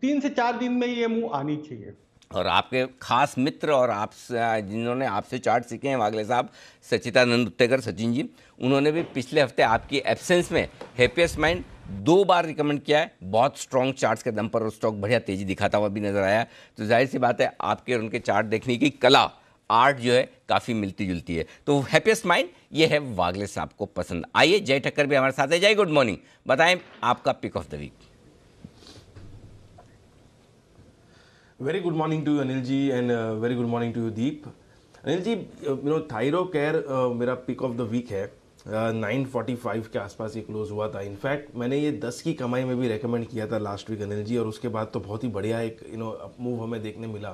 तीन से चार दिन में ये मूव आनी चाहिए और आपके खास मित्र और आप जिन्होंने आपसे चार्ट सीखे हैं वागले साहब सचितानंद उत्तेकर सचिन जी उन्होंने भी पिछले हफ्ते आपकी एब्सेंस में हैप्पीएस्ट माइंड दो बार रिकमेंड किया है बहुत स्ट्रॉन्ग चार्ट्स के दम पर और स्टॉक बढ़िया तेजी दिखाता हुआ भी नजर आया तो जाहिर सी बात है आपके और उनके चार्ट देखने की कला आर्ट जो है काफ़ी मिलती जुलती है तो हैप्पीएस्ट माइंड ये है वागले साहब को पसंद आइए जय ठक्कर भी हमारे साथ है जय गुड मॉर्निंग बताएं आपका pick of the week very good morning to Anil ji and very good morning to morning to you, Deep. Anil ji, थायरो uh, you uh, मेरा पिक ऑफ द वीक है नाइन फोर्टी फाइव के आसपास ये close हुआ था इनफैक्ट मैंने ये दस की कमाई में भी रेकमेंड किया था लास्ट वीक अनिल जी और उसके बाद तो बहुत ही बढ़िया एक यू नो अप मूव हमें देखने मिला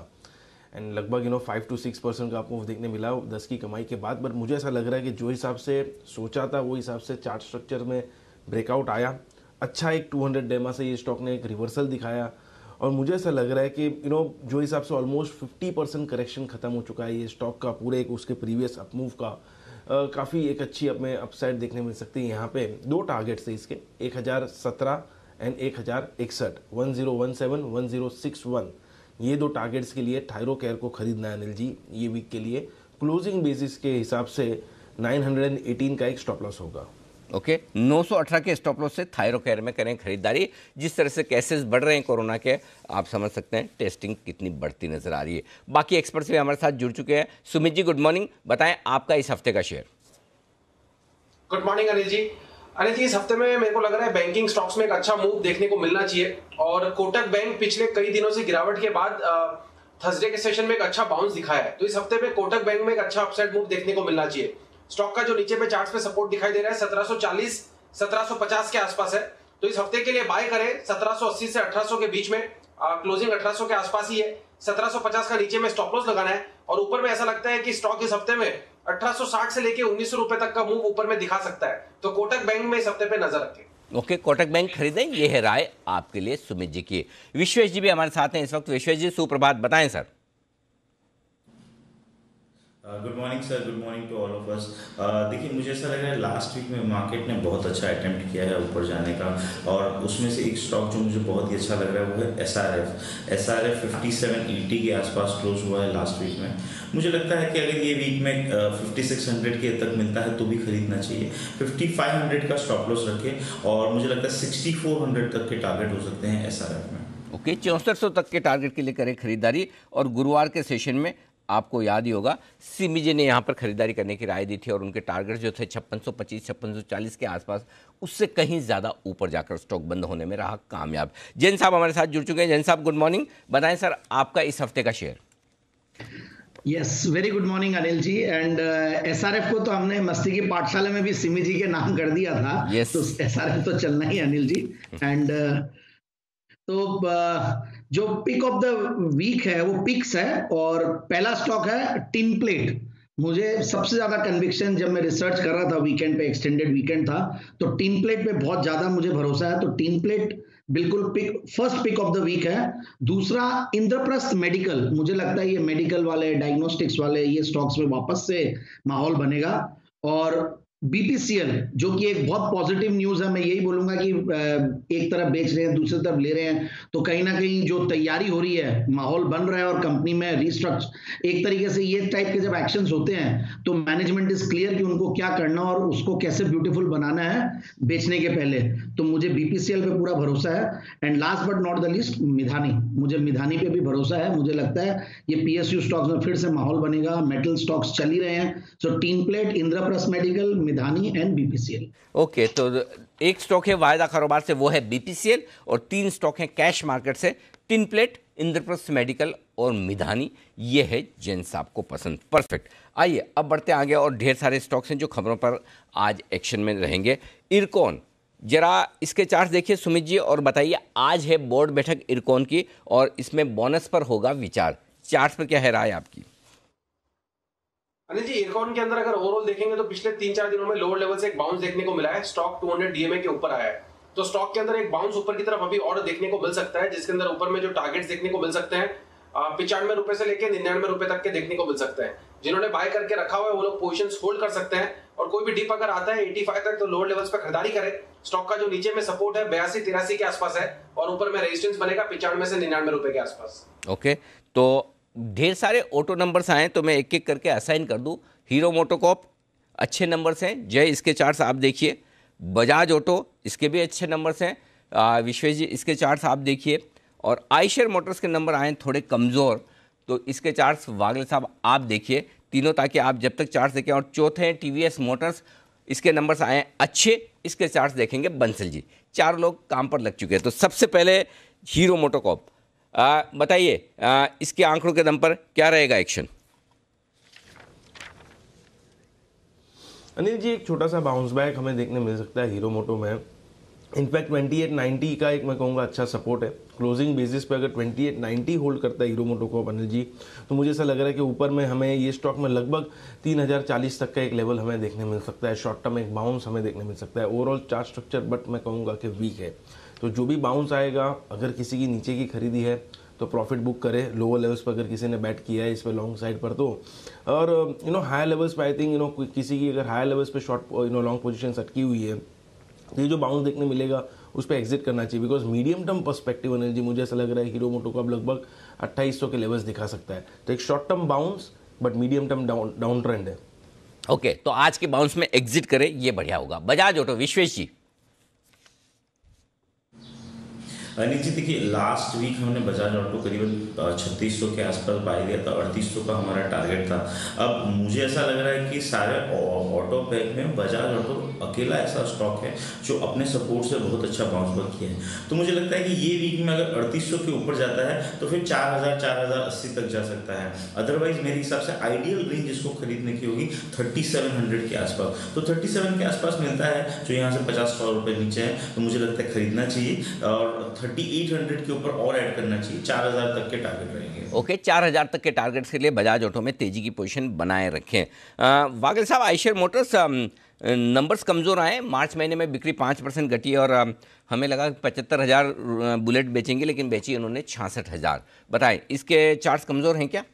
एंड लगभग you know five to six percent का आपको देखने मिला दस की कमाई के बाद बट मुझे ऐसा लग रहा है कि जो हिसाब से सोचा था वो हिसाब से चार्ट स्ट्रक्चर में ब्रेकआउट आया अच्छा एक टू हंड्रेड डेमा से ये स्टॉक ने एक रिवर्सल दिखाया और मुझे ऐसा लग रहा है कि यू नो जो हिसाब से ऑलमोस्ट फिफ्टी परसेंट करेक्शन खत्म हो चुका है ये स्टॉक का पूरे एक उसके प्रीवियस अपमूव का काफ़ी एक अच्छी अपने अपसाइड देखने मिल सकती है यहाँ पे दो टारगेट्स है इसके एक हज़ार सत्रह एंड एक हज़ार इकसठ one zero one seven one zero six one ये दो टारगेट्स के लिए थायरो केयर को खरीदना है अनिल जी ये वीक के लिए क्लोजिंग बेसिस के हिसाब से नाइन हंड्रेड एंड एटीन का एक स्टॉप लॉस होगा ओके okay? 918 के स्टॉप लॉस से थायरो केयर में करें खरीदारी जिस तरह से केसेस बढ़ रहे हैं कोरोना के आप समझ सकते हैं टेस्टिंग कितनी बढ़ती नजर आ रही है बाकी एक्सपर्ट्स भी हमारे साथ जुड़ चुके हैं सुमित जी गुड मॉर्निंग बताएं आपका इस हफ्ते का share good morning Anil ji Anil ji इस हफ्ते में मेरे को लग रहा है बैंकिंग स्टॉक्स में एक अच्छा मूव देखने को मिलना चाहिए और कोटक बैंक पिछले कई दिनों से गिरावट के बाद थर्सडे के सेशन में एक अच्छा बाउंस दिखाया है तो इस हफ्ते में कोटक बैंक में एक अच्छा अपसाइड मूव देखने को मिलना चाहिए स्टॉक का जो नीचे पे चार्ट पे सपोर्ट दिखाई दे रहा है सत्रह सौ के आसपास है तो इस हफ्ते के लिए बाय करें सत्रह से अठारह के बीच में क्लोजिंग अठारह के आसपास ही है 1750 का नीचे में स्टॉप लॉस लगाना है और ऊपर में ऐसा लगता है कि स्टॉक इस हफ्ते में 1860 से लेके उन्नीस रुपए तक का मूव ऊपर में दिखा सकता है तो कोटक बैंक में इस हफ्ते पे नजर रखें ओके okay, कोटक बैंक खरीदें ये है राय आपके लिए सुमित जी की विश्वेश जी भी हमारे साथ हैं इस वक्त विश्वेश जी सुप्रभात बताएं sir good morning sir good morning to all of us देखिए मुझे ऐसा लग रहा है लास्ट वीक में मार्केट ने बहुत अच्छा अटैम्प्ट किया है ऊपर जाने का और उसमें से एक स्टॉक जो मुझे बहुत ही अच्छा लग रहा है वो है S R F S R F fifty seven eighty के आसपास क्लोज हुआ है लास्ट वीक में मुझे लगता है कि अगर ये वीक में फिफ्टी सिक्स हंड्रेड के तक मिलता है तो भी खरीदना चाहिए फिफ्टी फाइव हंड्रेड का स्टॉप लॉस रखे और मुझे लगता है सिक्सटी फोर हंड्रेड तक के टारगेट हो सकते हैं एस आर एफ में ओके चौंसठ सौ तक के टारगेट के लिए करें खरीदारी और गुरुवार के सेशन में आपको याद ही होगा जी ने यहाँ पर खरीदारी करने की राय दी थी और उनके टारगेट जो थे छप्पन छप्पन सौ पच्चीस सौ चालीस के आसपास उससे कहीं ज़्यादा ऊपर जाकर स्टॉक बंद होने में रहा कामयाब जैन साहब हमारे साथ जुड़ चुके हैं जैन साहब गुड मॉर्निंग बताएं सर आपका इस हफ्ते का share yes very good morning Anil ji and SRF uh, को तो हमने मस्ती की पाठशाला में भी सिमी जी के नाम कर दिया था yes. तो एसआरएफ तो चलना ही अनिल जी एंड uh, तो uh, जो पिक ऑफ द वीक है वो पिक्स है और पहला स्टॉक है टिन प्लेट मुझे सबसे ज्यादा कन्विक्शन जब मैं रिसर्च कर रहा था वीकेंड पे एक्सटेंडेड वीकेंड था तो टीम प्लेट पे बहुत ज्यादा मुझे भरोसा है तो टीम प्लेट बिल्कुल pick first pick of the week है दूसरा इंद्रप्रस्थ मेडिकल मुझे लगता है ये मेडिकल वाले डायग्नोस्टिक्स वाले ये स्टॉक्स में वापस से माहौल बनेगा और बीपीसीएल जो कि एक बहुत पॉजिटिव न्यूज है मैं यही बोलूंगा कि एक तरफ बेच रहे हैं दूसरी तरफ ले रहे हैं तो कहीं ना कहीं जो तैयारी हो रही है माहौल बन रहा है और कंपनी में रिस्ट्रक्चर एक तरीके से ये टाइप के जब एक्शन होते हैं तो मैनेजमेंट इज क्लियर कि उनको क्या करना और उसको कैसे ब्यूटिफुल बनाना है बेचने के पहले तो मुझे बीपीसीएल पे पूरा भरोसा है and last but not the least Midhani मुझे मिधानी पे भी भरोसा है मुझे लगता है ये पीएसयू स्टॉक्स में फिर से माहौल बनेगा मेटल स्टॉक्स चल ही रहे हैं so tin plate Indraprastha medical Midhani and BPCL okay तो एक स्टॉक है वायदा कारोबार से वो है बीपीसीएल और तीन स्टॉक है कैश मार्केट से टिन प्लेट इंद्रप्रस्थ मेडिकल और मिधानी ये है जैन साहब को पसंद परफेक्ट आइए अब बढ़ते आगे और ढेर सारे स्टॉक्स हैं जो खबरों पर आज एक्शन में रहेंगे इरकॉन जरा इसके चार्ज देखिए सुमित जी और बताइए आज है बोर्ड बैठक इरकॉन की और इसमें बोनस पर होगा विचार चार्ज पर क्या है राय आपकी अनिल जी एयरकॉन के अंदर अगर ओवरऑल देखेंगे तो पिछले तीन चार दिनों में लोअर लेवल से एक बाउंस देखने को मिला है स्टॉक 200 डीएमए के ऊपर आया है तो स्टॉक के अंदर एक बाउंस ऊपर की तरफ अभी और देखने को मिल सकता है जिसके अंदर ऊपर में जो टारगेट्स देखने को मिल सकते हैं पिचानवे रुपए से लेकर निन्यानवे रुपए तक के देखने को मिल सकते हैं जिन्होंने बाय करके रखा हुआ है वो लोग पोजिशन होल्ड कर सकते हैं और कोई भी डिप अगर आता है 85 तक तो लोअर लेवल्स पर खरीदारी करे स्टॉक का जो नीचे में सपोर्ट है बयासी तिरासी के आसपास है और ऊपर में रेजिस्टेंस बनेगा पिचानवे से निन्यानवे रुपए के आसपास ओके okay, तो ढेर सारे ऑटो नंबर्स आए तो मैं एक एक करके असाइन कर दूँ हीरो मोटोकॉप अच्छे नंबर्स हैं जय इसके चार्ट्स आप देखिए बजाज ऑटो इसके भी अच्छे नंबर्स हैं विश्वेश जी इसके चार्ट्स आप देखिए और आयशर मोटर्स के नंबर आए थोड़े कमज़ोर तो इसके चार्ट्स वागले साहब आप देखिए तीनों ताकि आप जब तक चार्ट्स देखें और चौथे हैं टी मोटर्स इसके नंबर्स आए अच्छे इसके चार्ट्स देखेंगे बंसल जी चार लोग काम पर लग चुके हैं तो सबसे पहले हीरो मोटोकॉप बताइए इसके आंकड़ों के दम पर क्या रहेगा एक्शन अनिल जी एक छोटा सा बाउंस बैक हमें देखने मिल सकता है हीरो मोटो में इनफैक्ट नाइन्टी का एक मैं कहूँगा अच्छा सपोर्ट है क्लोजिंग बेसिस पे अगर ट्वेंटी एट नाइन्टी होल्ड करता है हीरो मोटो को अनिल जी तो मुझे ऐसा लग रहा है कि ऊपर में हमें ये स्टॉक में लगभग तीन हजार चालीस तक का एक लेवल हमें देखने मिल सकता है शॉर्ट टर्म एक बाउंस हमें देखने मिल सकता है ओवरऑल चार्ट स्ट्रक्चर बट मैं कहूँगा कि वीक है तो जो भी बाउंस आएगा अगर किसी की नीचे की खरीदी है तो प्रॉफिट बुक करें लोअर लेवल्स पर अगर किसी ने बैट किया है इस पर लॉन्ग साइड पर तो और यू नो हाई लेवल्स पर आई थिंक यू नो किसी की अगर हाई लेवल्स पर short you know long position अटकी हुई है तो ये जो बाउंस देखने मिलेगा उस पर एग्जिट करना चाहिए because medium term perspective energy मुझे ऐसा लग रहा है हीरो मोटो को अब लगभग अट्ठाईस के लेवल्स दिखा सकता है तो एक short term bounce but medium term down down trend है ओके okay, तो आज के बाउंस में एग्जिट करें ये बढ़िया होगा बजाज ऑटो विश्वेश जी अनिल जी देखिए लास्ट वीक हमने बजाज ऑटो करीबन छत्तीस सौ के आसपास बाई दिया था अड़तीस सौ का हमारा टारगेट था अब मुझे ऐसा लग रहा है कि सारे ऑटो पैक में बजाज ऑटो अकेला ऐसा स्टॉक है जो अपने सपोर्ट से बहुत अच्छा बाउंस बैक किया है तो मुझे लगता है कि ये वीक में अगर अड़तीस सौ के ऊपर जाता है तो फिर चार हज़ार चार हज़ार अस्सी तक जा सकता है अदरवाइज मेरे हिसाब से आइडियल रेंज इसको खरीदने की होगी थर्टी सेवन हंड्रेड के आसपास तो थर्टी सेवन के आसपास मिलता है जो यहाँ से पचास सौ रुपये नीचे है तो मुझे लगता है खरीदना चाहिए और थर्टी एट हंड्रेड के ऊपर और ऐड करना चाहिए चार हजार तक के टारगेट रहेंगे ओके चार हजार तक के टारगेट्स के लिए बजाज ऑटो में तेजी की पोजीशन बनाए रखें वागिल साहब आइशर मोटर्स नंबर्स कमज़ोर आए मार्च महीने में बिक्री पाँच परसेंट घटी और हमें लगा पचहत्तर हज़ार बुलेट बेचेंगे लेकिन बेची उन्होंने छियासठ हज़ार बताएं इसके चार्ट्स कमज़ोर हैं क्या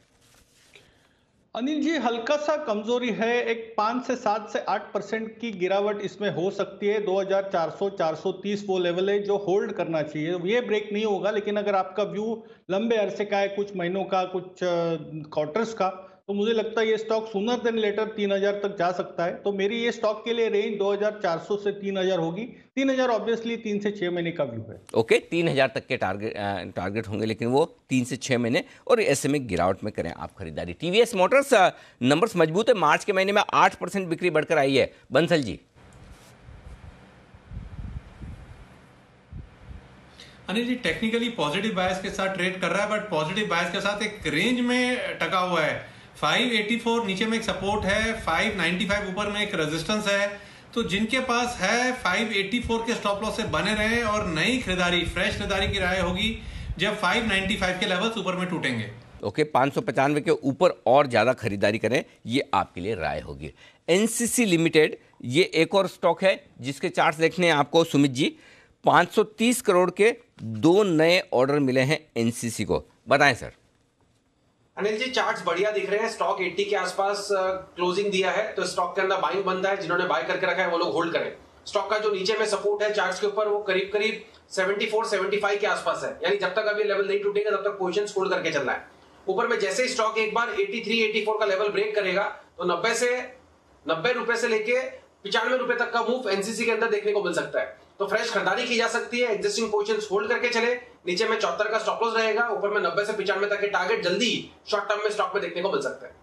अनिल जी हल्का सा कमजोरी है एक पाँच से सात से आठ परसेंट की गिरावट इसमें हो सकती है 2400 430 वो लेवल है जो होल्ड करना चाहिए ये ब्रेक नहीं होगा लेकिन अगर आपका व्यू लंबे अरसे का है कुछ महीनों का कुछ क्वार्टर्स का तो मुझे लगता है ये स्टॉक सुनर देन लेटर 3000 तक जा सकता है तो मेरी ये स्टॉक के लिए रेंज 2400 से 3000 होगी 3000 हजार ऑब्वियसली तीन से छह महीने का व्यू है ओके 3000 तक के टारगेट टारगेट होंगे लेकिन वो तीन से छह महीने और ऐसे में गिरावट में करें आप खरीदारी टीवीएस मोटर्स नंबर्स मजबूत है मार्च के महीने में आठ बिक्री बढ़कर आई है Bansal ji Anil ji technically positive bias के साथ ट्रेड कर रहा है बट पॉजिटिव बायस के साथ एक रेंज में टका हुआ है 584 नीचे में एक सपोर्ट है 595 ऊपर में एक रेजिस्टेंस है तो जिनके पास है 584 के स्टॉप लॉस से बने रहे और नई खरीदारी फ्रेश खरीदारी की राय होगी जब 595 के लेवल्स ऊपर में टूटेंगे ओके पाँच के ऊपर और ज़्यादा खरीदारी करें ये आपके लिए राय होगी एनसीसी लिमिटेड ये एक और स्टॉक है जिसके चार्ट देखने हैं आपको सुमित जी 530 करोड़ के दो नए ऑर्डर मिले हैं एनसीसी को बताएं सर अनिल जी चार्ट्स बढ़िया दिख रहे हैं स्टॉक 80 के आसपास क्लोजिंग uh, दिया है तो स्टॉक के अंदर बाइंग बनता है जिन्होंने बाय करके रखा है वो लोग होल्ड करें स्टॉक का जो नीचे में सपोर्ट है चार्ट्स के ऊपर वो करीब करीब 74 75 के आसपास है यानी जब तक अभी लेवल नहीं टूटेगा तब तक पोजिशन होल्ड करके चलना है ऊपर में जैसे ही स्टॉक एक बार 83 84 का लेवल ब्रेक करेगा तो नब्बे से नब्बे रुपए से लेके पिचानवे रुपए तक का मूव एनसीसी के अंदर देखने को मिल सकता है तो फ्रेश खरीदारी की जा सकती है एग्जिस्टिंग पोजिशन होल्ड करके चले नीचे में चौहत्तर का स्टॉप लॉस रहेगा ऊपर में नब्बे से पिचानवे तक के टारगेट जल्दी शॉर्ट टर्म में स्टॉक में देखने को मिल सकता है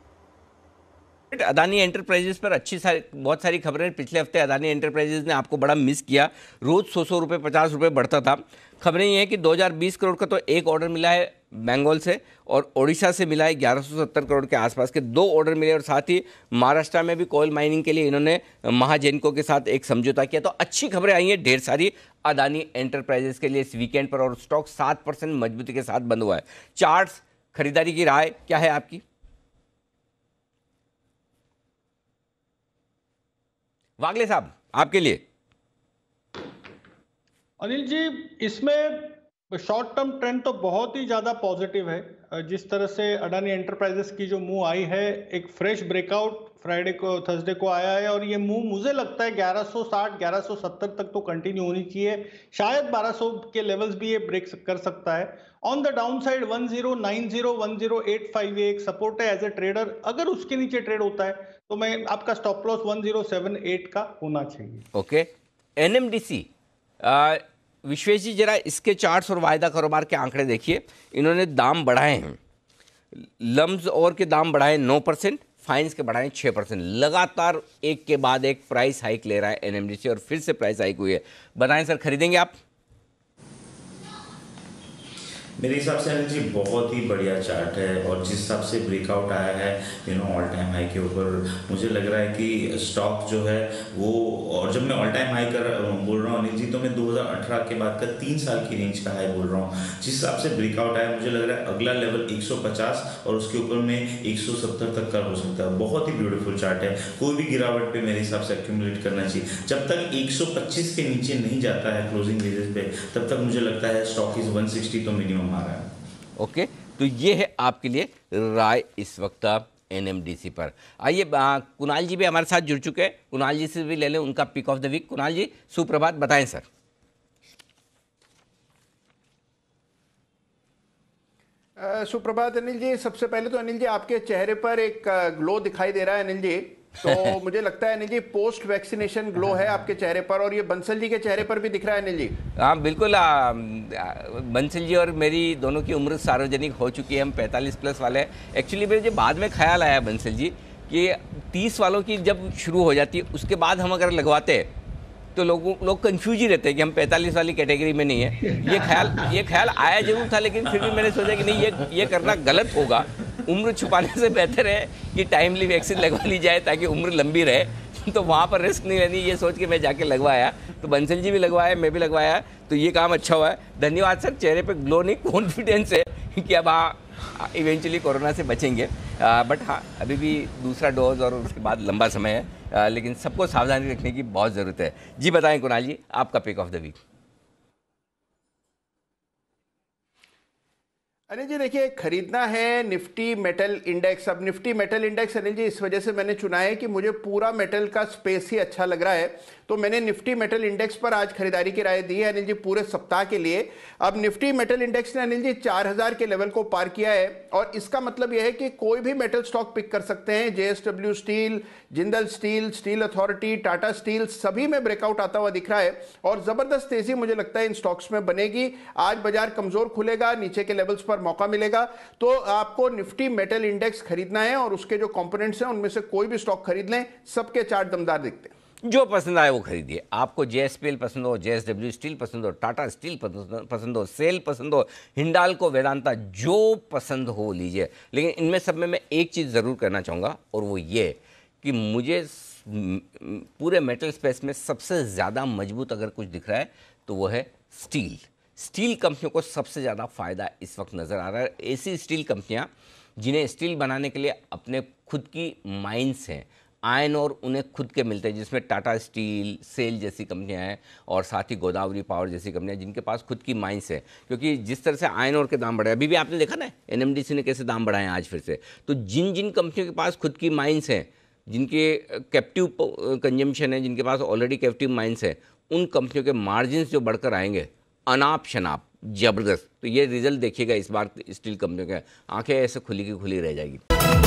अदानी एंटरप्राइजेस पर अच्छी सारी बहुत सारी खबरें पिछले हफ्ते अदानी एंटरप्राइजेस ने आपको बड़ा मिस किया रोज़ सौ सौ रुपये पचास रुपये बढ़ता था खबरें ये हैं कि 2020 करोड़ का तो एक ऑर्डर मिला है बंगाल से और ओडिशा से मिला है ग्यारह करोड़ के आसपास के दो ऑर्डर मिले और साथ ही महाराष्ट्र में भी कोयल माइनिंग के लिए इन्होंने महाजेनको के साथ एक समझौता किया तो अच्छी खबरें आई हैं ढेर सारी अदानी एंटरप्राइजेस के लिए इस वीकेंड पर और स्टॉक सात परसेंट मजबूती के साथ बंद हुआ है चार्ट्स खरीदारी की राय क्या है आपकी वागले साहब आपके लिए अनिल जी इसमें शॉर्ट टर्म ट्रेंड तो बहुत ही ज़्यादा पॉजिटिव है जिस तरह से अडानी एंटरप्राइजेस की जो मूव आई है एक फ्रेश ब्रेकआउट फ्राइडे को थर्सडे को आया है और ये मूव मुझे लगता है 1160 1170 तक तो कंटिन्यू होनी चाहिए शायद 1200 के लेवल्स भी ये ब्रेक कर सकता है on the downside one zero nine zero one zero eight five एक सपोर्ट है एज ए ट्रेडर अगर उसके नीचे ट्रेड होता है तो मैं आपका stop loss one zero seven eight का होना चाहिए okay okay. NMDC Vishwesh ji जरा इसके चार्ट्स और वायदा कारोबार के आंकड़े देखिए इन्होंने दाम बढ़ाए हैं लम्ब और के दाम बढ़ाए नौ परसेंट फाइन्स के बढ़ाए छः परसेंट लगातार एक के बाद एक प्राइस हाइक ले रहा है एनएमडीसी और फिर से प्राइस हाइक हुई है बताएं सर खरीदेंगे आप मेरे हिसाब से अनिल जी बहुत ही बढ़िया चार्ट है और जिस हिसाब से ब्रेकआउट आया है you know all time high के ऊपर मुझे लग रहा है कि स्टॉक जो है वो और जब मैं ऑल टाइम हाई कर बोल रहा हूँ अनिल जी तो मैं 2018 के बाद का तीन साल की रेंज का हाई बोल रहा हूँ जिस हिसाब से ब्रेकआउट आया मुझे लग रहा है अगला लेवल 150 और उसके ऊपर में 170 तक का हो सकता है बहुत ही ब्यूटीफुल चार्ट है कोई भी गिरावट पर मेरे हिसाब से एक्यूमुलेट करना चाहिए जब तक एक के नीचे नहीं जाता है क्लोजिंग रेजेस पे तब तक मुझे लगता है स्टॉक इज वन तो मिनिमम ओके तो ये है आपके लिए राय इस वक्त एन पर आइए कुणाल जी भी हमारे साथ जुड़ चुके हैं कुणाल जी से भी ले लें उनका pick of the week Kunal ji सुप्रभात बताएं सर सुप्रभात अनिल जी सबसे पहले तो अनिल जी आपके चेहरे पर एक ग्लो दिखाई दे रहा है अनिल जी तो मुझे लगता है Anil ji post vaccination glow है आपके चेहरे पर और ये बंसल जी के चेहरे पर भी दिख रहा है अनिल जी हाँ बिल्कुल आ, बंसल जी और मेरी दोनों की उम्र सार्वजनिक हो चुकी है हम 45 प्लस वाले हैं एक्चुअली मुझे बाद में ख्याल आया बंसल जी कि 30 वालों की जब शुरू हो जाती है उसके बाद हम अगर लगवाते तो लोगों लोग कंफ्यूज ही रहते हैं कि हम 45 वाली कैटेगरी में नहीं है ये ख्याल ये ख्याल आया जरूर था लेकिन फिर भी मैंने सोचा कि नहीं ये ये करना गलत होगा उम्र छुपाने से बेहतर है कि टाइमली वैक्सीन लगवा ली जाए ताकि उम्र लंबी रहे तो वहाँ पर रिस्क नहीं रहनी ये सोच के मैं जाके लगवाया तो बंसल जी भी लगवाया मैं भी लगवाया तो ये काम अच्छा हुआ है धन्यवाद सर चेहरे पर ग्लो नहीं कॉन्फिडेंस है कि अब हाँ इवेंचुअली कोरोना से बचेंगे बट हाँ अभी भी दूसरा डोज और उसके बाद लंबा समय है लेकिन सबको सावधानी रखने की बहुत ज़रूरत है जी बताएं कुणाल जी आपका pick of the week Anil ji देखिए खरीदना है निफ्टी मेटल इंडेक्स अब निफ्टी मेटल इंडेक्स अनिल जी इस वजह से मैंने चुना है कि मुझे पूरा मेटल का स्पेस ही अच्छा लग रहा है तो मैंने निफ्टी मेटल इंडेक्स पर आज खरीदारी की राय दी है अनिल जी पूरे सप्ताह के लिए अब निफ्टी मेटल इंडेक्स ने अनिल जी 4000 के लेवल को पार किया है और इसका मतलब यह है कि कोई भी मेटल स्टॉक पिक कर सकते हैं JSW steel Jindal steel steel authority Tata steel सभी में ब्रेकआउट आता हुआ दिख रहा है और जबरदस्त तेजी मुझे लगता है इन स्टॉक्स में बनेगी आज बाजार कमजोर खुलेगा नीचे के लेवल्स पर मौका मिलेगा तो आपको निफ्टी मेटल इंडेक्स खरीदना है और उसके जो कंपोनेंट्स हैं उनमें से कोई भी स्टॉक खरीद लें सबके चार्ट दमदार दिखते हैं जो पसंद आए वो खरीदिए आपको जे पसंद हो जे स्टील पसंद हो टाटा स्टील पसंद हो सेल पसंद हो हिंडाल को वेदांता जो पसंद हो लीजिए लेकिन इनमें सब में मैं एक चीज़ ज़रूर करना चाहूँगा और वो ये कि मुझे पूरे मेटल स्पेस में सबसे ज़्यादा मजबूत अगर कुछ दिख रहा है तो वो है स्टील स्टील कंपनियों को सबसे ज़्यादा फ़ायदा इस वक्त नज़र आ रहा है ऐसी स्टील कंपनियाँ जिन्हें स्टील बनाने के लिए अपने खुद की माइंस हैं आयन और उन्हें खुद के मिलते हैं जिसमें टाटा स्टील सेल जैसी कंपनियां हैं और साथ ही गोदावरी पावर जैसी कंपनियां जिनके पास खुद की माइंस है क्योंकि जिस तरह से आयन और के दाम बढ़े अभी भी आपने देखा ना एन ने कैसे दाम बढ़ाए आज फिर से तो जिन जिन कंपनियों के पास खुद की माइंस हैं जिनके कैप्टिव कंजम्पशन है जिनके पास ऑलरेडी कैप्टिव माइंस है उन कंपनियों के मार्जिन जो बढ़कर आएंगे अनाप शनाप जबरदस्त तो ये रिजल्ट देखिएगा इस बार स्टील कंपनियों का आंखें ऐसे खुली की खुली रह जाएगी